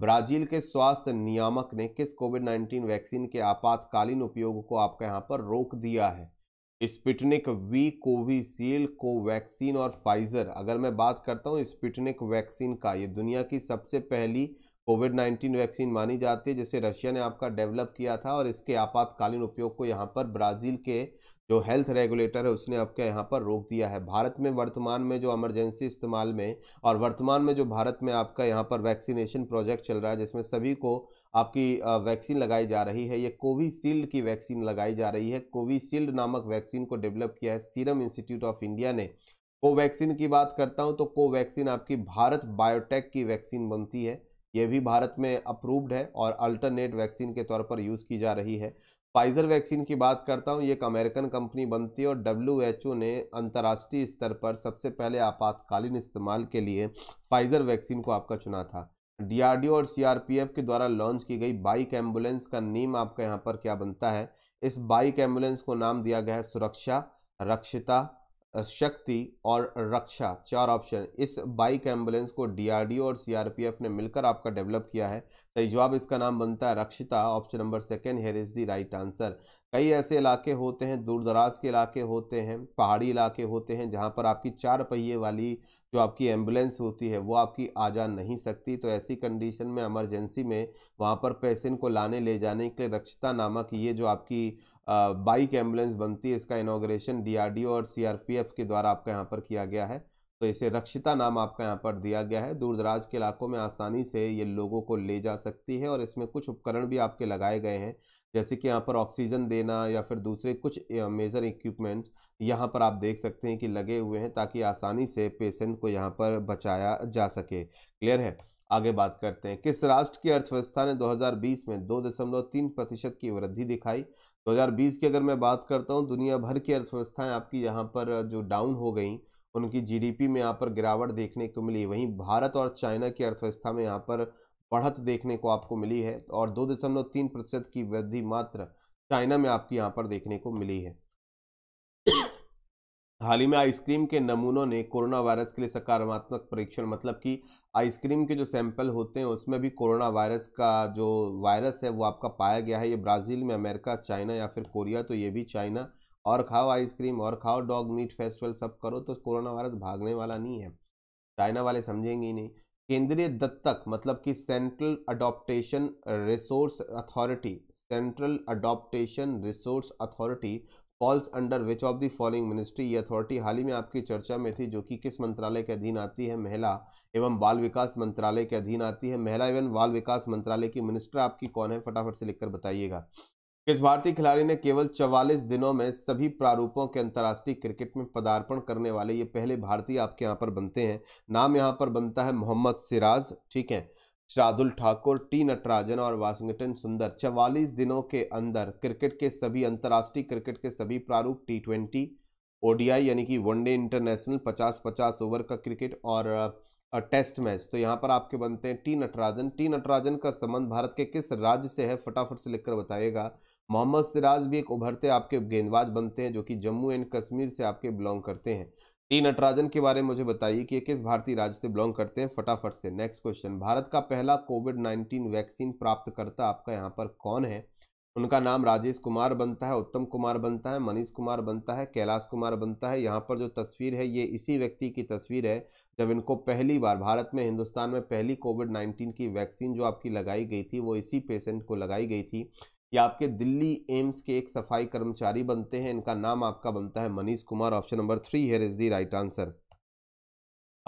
ब्राजील के स्वास्थ्य नियामक ने किस कोविड नाइन्टीन वैक्सीन के आपातकालीन उपयोग को आपका यहाँ पर रोक दिया है स्पिटनिक वी कोविशील्ड कोवैक्सीन और फाइजर अगर मैं बात करता हूँ स्पिटनिक वैक्सीन का ये दुनिया की सबसे पहली कोविड नाइन्टीन वैक्सीन मानी जाती है जिसे रशिया ने आपका डेवलप किया था और इसके आपातकालीन उपयोग को यहाँ पर ब्राज़ील के जो हेल्थ रेगुलेटर है उसने आपका यहाँ पर रोक दिया है भारत में वर्तमान में जो एमरजेंसी इस्तेमाल में और वर्तमान में जो भारत में आपका यहाँ पर वैक्सीनेशन प्रोजेक्ट चल रहा है जिसमें सभी को आपकी वैक्सीन लगाई जा रही है ये कोविशील्ड की वैक्सीन लगाई जा रही है कोविशील्ड नामक वैक्सीन को डेवलप किया है सीरम इंस्टीट्यूट ऑफ इंडिया ने कोवैक्सीन की बात करता हूँ तो कोवैक्सीन आपकी भारत बायोटेक की वैक्सीन बनती है ये भी भारत में अप्रूव्ड है और अल्टरनेट वैक्सीन के तौर पर यूज़ की जा रही है फाइज़र वैक्सीन की बात करता हूँ ये एक अमेरिकन कंपनी बनती है और डब्ल्यू ने अंतर्राष्ट्रीय स्तर पर सबसे पहले आपातकालीन इस्तेमाल के लिए फाइज़र वैक्सीन को आपका चुना था डी और सी के द्वारा लॉन्च की गई बाइक एम्बुलेंस का नीम आपका यहाँ पर क्या बनता है इस बाइक एम्बुलेंस को नाम दिया गया है सुरक्षा रक्षिता शक्ति और रक्षा चार ऑप्शन इस बाइक एम्बुलेंस को डीआरडीओ और सीआरपीएफ ने मिलकर आपका डेवलप किया है सही जवाब इसका नाम बनता है Rakshita option number second here is the right answer कई ऐसे इलाके होते हैं दूर दराज के इलाके होते हैं पहाड़ी इलाके होते हैं जहाँ पर आपकी चार पहिए वाली जो आपकी एम्बुलेंस होती है वो आपकी आ जा नहीं सकती तो ऐसी कंडीशन में एमरजेंसी में वहाँ पर पेशेंट को लाने ले जाने के लिए रक्षिता नामक ये जो आपकी बाइक एम्बुलेंस बनती है इसका इनोग्रेशन डी और सी के द्वारा आपका यहाँ पर किया गया है तो इसे रक्षिता नाम आपका यहाँ पर दिया गया है दूर दराज के इलाकों में आसानी से ये लोगों को ले जा सकती है और इसमें कुछ उपकरण भी आपके लगाए गए हैं जैसे कि यहाँ पर ऑक्सीजन देना या फिर दूसरे कुछ मेजर इक्विपमेंट यहाँ पर आप देख सकते हैं कि लगे हुए हैं ताकि आसानी से पेशेंट को यहाँ पर बचाया जा सके क्लियर है आगे बात करते हैं किस राष्ट्र की अर्थव्यवस्था ने 2020 में 2.3 प्रतिशत की वृद्धि दिखाई 2020 की अगर मैं बात करता हूँ दुनिया भर की अर्थव्यवस्थाएं आपकी यहाँ पर जो डाउन हो गई उनकी जीडीपी में यहाँ पर गिरावट देखने को मिली वहीं भारत और चाइना की अर्थव्यवस्था में यहाँ पर बढ़त देखने को आपको मिली है और दो दशमलव तीन प्रतिशत की वृद्धि मात्र चाइना में आपकी यहाँ पर देखने को मिली है हाल ही में आइसक्रीम के नमूनों ने कोरोना वायरस के लिए सकारात्मक परीक्षण मतलब कि आइसक्रीम के जो सैंपल होते हैं उसमें भी कोरोना वायरस का जो वायरस है वो आपका पाया गया है ये ब्राज़ील में अमेरिका चाइना या फिर कोरिया तो ये भी चाइना और खाओ आइसक्रीम और खाओ डॉग मीट फेस्टिवल सब करो तो कोरोना वायरस भागने वाला नहीं है चाइना वाले समझेंगे ही नहीं केंद्रीय दत्तक मतलब कि central adoption resource authority central adoption resource authority falls under which of the following ministry ये अथॉरिटी हाल ही में आपकी चर्चा में थी जो कि किस मंत्रालय के अधीन आती है महिला एवं बाल विकास मंत्रालय के अधीन आती है महिला एवं बाल विकास मंत्रालय की मिनिस्टर आपकी कौन है फटाफट से लिखकर बताइएगा किस भारतीय खिलाड़ी ने केवल चवालीस दिनों में सभी प्रारूपों के अंतर्राष्ट्रीय क्रिकेट में पदार्पण करने वाले ये पहले भारतीय आपके यहाँ पर बनते हैं नाम यहाँ पर बनता है मोहम्मद सिराज ठीक है शार्दुल ठाकुर टी नटराजन और वाशिंगटन सुंदर 44 दिनों के अंदर क्रिकेट के सभी अंतर्राष्ट्रीय क्रिकेट के सभी प्रारूप टी ट्वेंटी ओडीआई यानी कि वनडे इंटरनेशनल 50-50 ओवर का क्रिकेट और टेस्ट मैच तो यहाँ पर आपके बनते हैं टी नटराजन टी नटराजन का संबंध भारत के किस राज्य से है फटाफट से लिखकर बताइएगा मोहम्मद सिराज भी एक उभरते आपके गेंदबाज बनते हैं जो कि जम्मू एंड कश्मीर से आपके बिलोंग करते हैं टी नटराजन के बारे में मुझे बताइए कि किस भारतीय राज्य से बिलोंग करते हैं फटाफट से नेक्स्ट क्वेश्चन भारत का पहला कोविड नाइन्टीन वैक्सीन प्राप्तकर्ता आपका यहाँ पर कौन है उनका नाम राजेश कुमार बनता है उत्तम कुमार बनता है मनीष कुमार बनता है कैलाश कुमार बनता है यहाँ पर जो तस्वीर है ये इसी व्यक्ति की तस्वीर है जब इनको पहली बार भारत में हिंदुस्तान में पहली कोविड नाइन्टीन की वैक्सीन जो आपकी लगाई गई थी वो इसी पेशेंट को लगाई गई थी या आपके दिल्ली एम्स के एक सफाई कर्मचारी बनते हैं इनका नाम आपका बनता है Manish Kumar option number three here is the right answer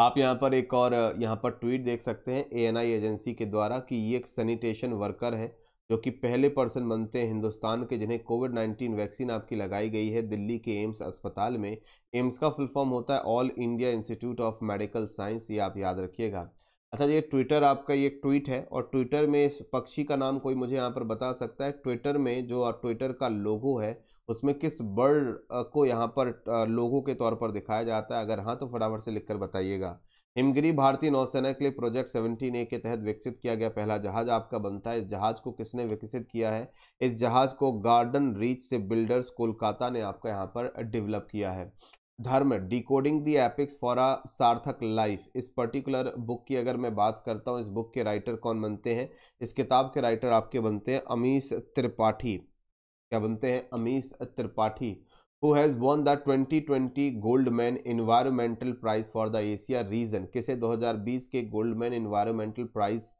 आप यहाँ पर एक और यहाँ पर ट्वीट देख सकते हैं एएनआई एजेंसी के द्वारा कि ये एक सैनिटेशन वर्कर है जो कि पहले पर्सन बनते हैं हिंदुस्तान के जिन्हें कोविड नाइन्टीन वैक्सीन आपकी लगाई गई है दिल्ली के एम्स अस्पताल में एम्स का फुल फॉर्म होता है All India Institute of Medical Science ये आप याद रखिएगा अच्छा ये ट्विटर आपका ये ट्वीट है और ट्विटर में इस पक्षी का नाम कोई मुझे यहाँ पर बता सकता है ट्विटर में जो ट्विटर का लोगो है उसमें किस बर्ड को यहाँ पर लोगो के तौर पर दिखाया जाता है अगर हाँ तो फटाफट से लिखकर बताइएगा हिमगिरी भारतीय नौसेना के लिए प्रोजेक्ट सेवनटीन ए के तहत विकसित किया गया पहला जहाज आपका बनता है इस जहाज को किसने विकसित किया है इस जहाज को गार्डन रीच से बिल्डर्स कोलकाता ने आपका यहाँ पर डेवलप किया है Dharma decoding the epics for a सार्थक लाइफ इस पर्टिकुलर बुक की अगर मैं बात करता हूँ इस बुक के राइटर कौन बनते हैं इस किताब के राइटर आपके बनते हैं अमीश त्रिपाठी क्या बनते हैं Amish Tripathi who has won the 2020 Goldman environmental prize for the Asia region किसे 2020 के गोल्ड मैन इन्वायरमेंटल प्राइज़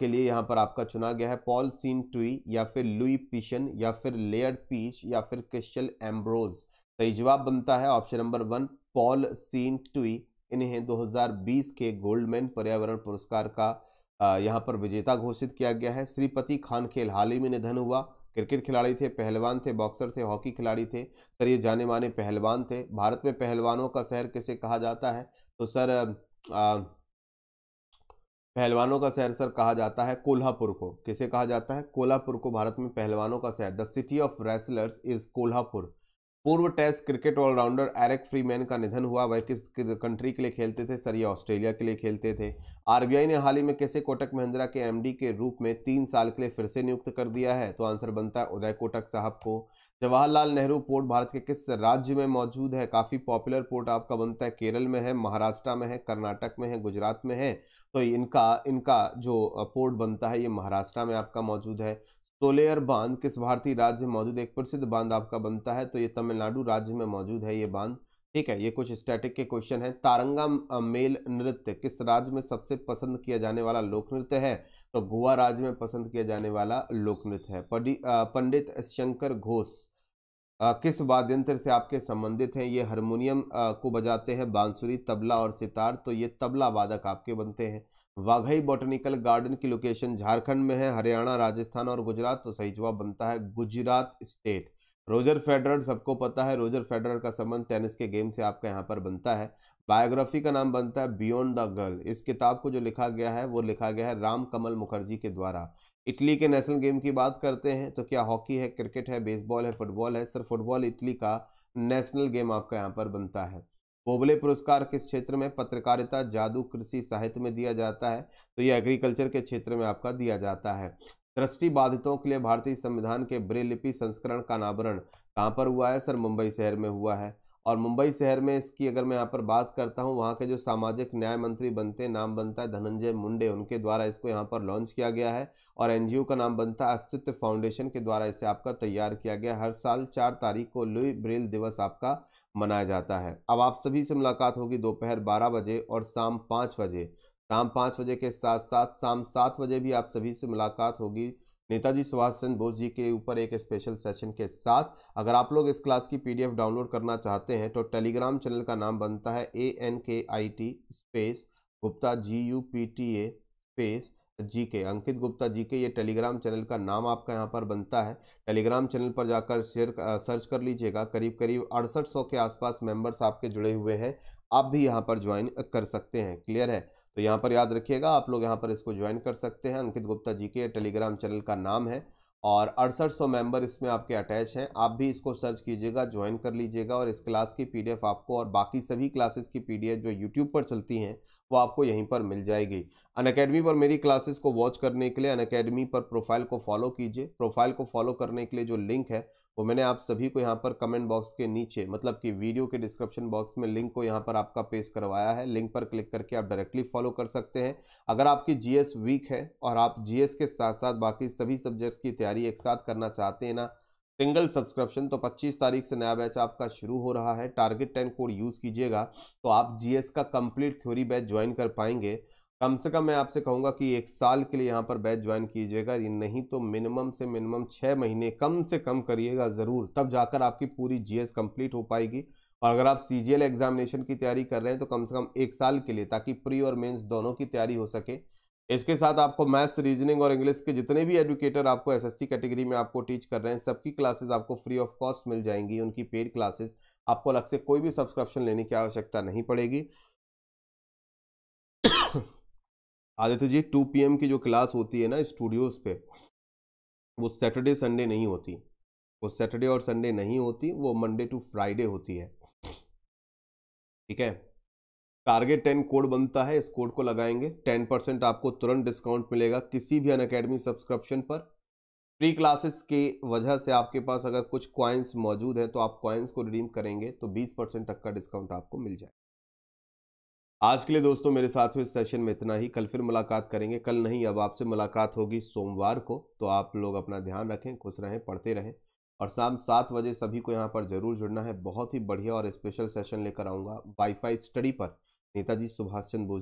के लिए यहाँ पर आपका चुना गया है पॉल सीन टुई या फिर लुई पिशन या फिर लेयर पीच या फिर क्रिस्टल एम्ब्रोज़ सही जवाब बनता है option number one Paul Sein Twa इन्हें 2020 के गोल्डमैन पर्यावरण पुरस्कार का यहाँ पर विजेता घोषित किया गया है श्रीपति खान खेल हाल ही में निधन हुआ क्रिकेट खिलाड़ी थे पहलवान थे बॉक्सर थे हॉकी खिलाड़ी थे सर ये जाने माने पहलवान थे भारत में पहलवानों का शहर किसे कहा जाता है तो सर आ, पहलवानों का शहर सर कहा जाता है कोल्हापुर को किसे कहा जाता है कोल्हापुर को भारत में पहलवानों का शहर the city of wrestlers is Kolhapur पूर्व test cricket allrounder Eric Freeman का निधन हुआ वह किस कंट्री के लिए खेलते थे सर ये ऑस्ट्रेलिया के लिए खेलते थे आरबीआई ने हाल ही में कैसे कोटक महिंद्रा के एमडी के रूप में तीन साल के लिए फिर से नियुक्त कर दिया है तो आंसर बनता है उदय कोटक साहब को जवाहरलाल नेहरू पोर्ट भारत के किस राज्य में मौजूद है काफ़ी पॉपुलर पोर्ट आपका बनता है केरल में है महाराष्ट्र में है कर्नाटक में है गुजरात में है तो इनका इनका जो पोर्ट बनता है ये महाराष्ट्र में आपका मौजूद है तोलेयर बांध किस भारतीय राज्य में मौजूद एक प्रसिद्ध बांध आपका बनता है तो ये तमिलनाडु राज्य में मौजूद है ये बांध ठीक है ये कुछ स्टैटिक के क्वेश्चन हैं तारंगा मेल नृत्य किस राज्य में सबसे पसंद किया जाने वाला लोक नृत्य है तो गोवा राज्य में पसंद किया जाने वाला लोक नृत्य है पंडित शंकर घोष किस वाद्य यंत्र से आपके संबंधित हैं ये हारमोनियम को बजाते हैं बांसुरी तबला और सितार तो ये तबला वादक आपके बनते हैं वाघई बॉटनिकल गार्डन की लोकेशन झारखंड में है हरियाणा राजस्थान और गुजरात तो सही जवाब बनता है गुजरात स्टेट रोजर फेडरर सबको पता है रोजर फेडरर का संबंध टेनिस के गेम से आपका यहाँ पर बनता है बायोग्राफी का नाम बनता है बियॉन्ड द गर्ल इस किताब को जो लिखा गया है वो लिखा गया है राम कमल मुखर्जी के द्वारा इटली के नेशनल गेम की बात करते हैं तो क्या हॉकी है क्रिकेट है बेसबॉल है फुटबॉल है सर फुटबॉल इटली का नेशनल गेम आपका यहाँ पर बनता है पोबले पुरस्कार किस क्षेत्र में पत्रकारिता जादू कृषि साहित्य में दिया जाता है तो ये एग्रीकल्चर के क्षेत्र में आपका दिया जाता है दृष्टि बाधितों के लिए भारतीय संविधान के ब्रेलिपि संस्करण का अनावरण कहाँ पर हुआ है सर मुंबई शहर में हुआ है और मुंबई शहर में इसकी अगर मैं यहाँ पर बात करता हूँ वहाँ के जो सामाजिक न्याय मंत्री बनते हैं नाम बनता है धनंजय मुंडे उनके द्वारा इसको यहाँ पर लॉन्च किया गया है और एनजीओ का नाम बनता है अस्तित्व फाउंडेशन के द्वारा इसे आपका तैयार किया गया हर साल चार तारीख को लुई ब्रेल दिवस आपका मनाया जाता है अब आप सभी से मुलाकात होगी दोपहर बारह बजे और शाम पाँच बजे शाम पाँच बजे के साथ साथ शाम सात बजे भी आप सभी से मुलाकात होगी नेताजी सुभाष चंद्र बोस जी के ऊपर एक स्पेशल सेशन के साथ अगर आप लोग इस क्लास की पीडीएफ डाउनलोड करना चाहते हैं तो टेलीग्राम चैनल का नाम बनता है A N K I T space Gupta G U P T A space G K Ankit Gupta जी के ये टेलीग्राम चैनल का नाम आपका यहाँ पर बनता है टेलीग्राम चैनल पर जाकर शेयर सर्च कर लीजिएगा करीब करीब अड़सठ सौ के आसपास मेम्बर्स आपके जुड़े हुए हैं आप भी यहाँ पर ज्वाइन कर सकते हैं क्लियर है तो यहाँ पर याद रखिएगा आप लोग यहाँ पर इसको ज्वाइन कर सकते हैं अंकित गुप्ता जी के टेलीग्राम चैनल का नाम है और अड़सठ सौ मेम्बर इसमें आपके अटैच हैं आप भी इसको सर्च कीजिएगा ज्वाइन कर लीजिएगा और इस क्लास की पीडीएफ आपको और बाकी सभी क्लासेस की पीडीएफ जो यूट्यूब पर चलती हैं वो आपको यहीं पर मिल जाएगी अन अकेडमी पर मेरी क्लासेस को वॉच करने के लिए अन अकेडमी पर प्रोफाइल को फॉलो कीजिए प्रोफाइल को फॉलो करने के लिए जो लिंक है वो मैंने आप सभी को यहाँ पर कमेंट बॉक्स के नीचे मतलब कि वीडियो के डिस्क्रिप्शन बॉक्स में लिंक को यहाँ पर आपका पेश करवाया है लिंक पर क्लिक करके आप डायरेक्टली फॉलो कर सकते हैं अगर आपकी जीएस वीक है और आप एस के साथ साथ बाकी सभी सब्जेक्ट्स की तैयारी एक साथ करना चाहते हैं ना सिंगल सब्सक्रिप्शन तो 25 तारीख से नया बैच आपका शुरू हो रहा है टारगेट टेन कोड यूज़ कीजिएगा तो आप जीएस का कंप्लीट थ्योरी बैच ज्वाइन कर पाएंगे कम से कम मैं आपसे कहूँगा कि एक साल के लिए यहाँ पर बैच ज्वाइन कीजिएगा ये नहीं तो मिनिमम से मिनिमम छः महीने कम से कम करिएगा ज़रूर तब जाकर आपकी पूरी जीएस कंप्लीट हो पाएगी और अगर आप सी एग्जामिनेशन की तैयारी कर रहे हैं तो कम से कम एक साल के लिए ताकि प्री और मेंस दोनों की तैयारी हो सके इसके साथ आपको मैथ्स रीजनिंग और इंग्लिश के जितने भी एडुकेटर आपको एस कैटेगरी में आपको टीच कर रहे हैं सबकी क्लासेस आपको फ्री ऑफ कॉस्ट मिल जाएंगी उनकी पेड क्लासेस आपको अलग से कोई भी सब्सक्रिप्शन लेने की आवश्यकता नहीं पड़ेगी आदित्य जी टू पी की जो क्लास होती है ना स्टूडियोज़ पे वो सैटरडे संडे नहीं होती वो सैटरडे और संडे नहीं होती वो मंडे टू फ्राइडे होती है ठीक है टारगेट टेन कोड बनता है इस कोड को लगाएंगे टेन परसेंट आपको तुरंत डिस्काउंट मिलेगा किसी भी अन अकेडमी सब्सक्रिप्शन पर फ्री क्लासेस की वजह से आपके पास अगर कुछ क्वाइंस मौजूद हैं तो आप कॉइन्स को रिडीम करेंगे तो बीस परसेंट तक का डिस्काउंट आपको मिल जाएगा आज के लिए दोस्तों मेरे साथ हुए इस सेशन में इतना ही कल फिर मुलाकात करेंगे कल नहीं अब आपसे मुलाकात होगी सोमवार को तो आप लोग अपना ध्यान रखें खुश रहें पढ़ते रहें और शाम सात बजे सभी को यहाँ पर जरूर जुड़ना है बहुत ही बढ़िया और स्पेशल सेशन लेकर आऊँगा वाईफाई स्टडी पर नेताजी सुभाष चंद्र बोस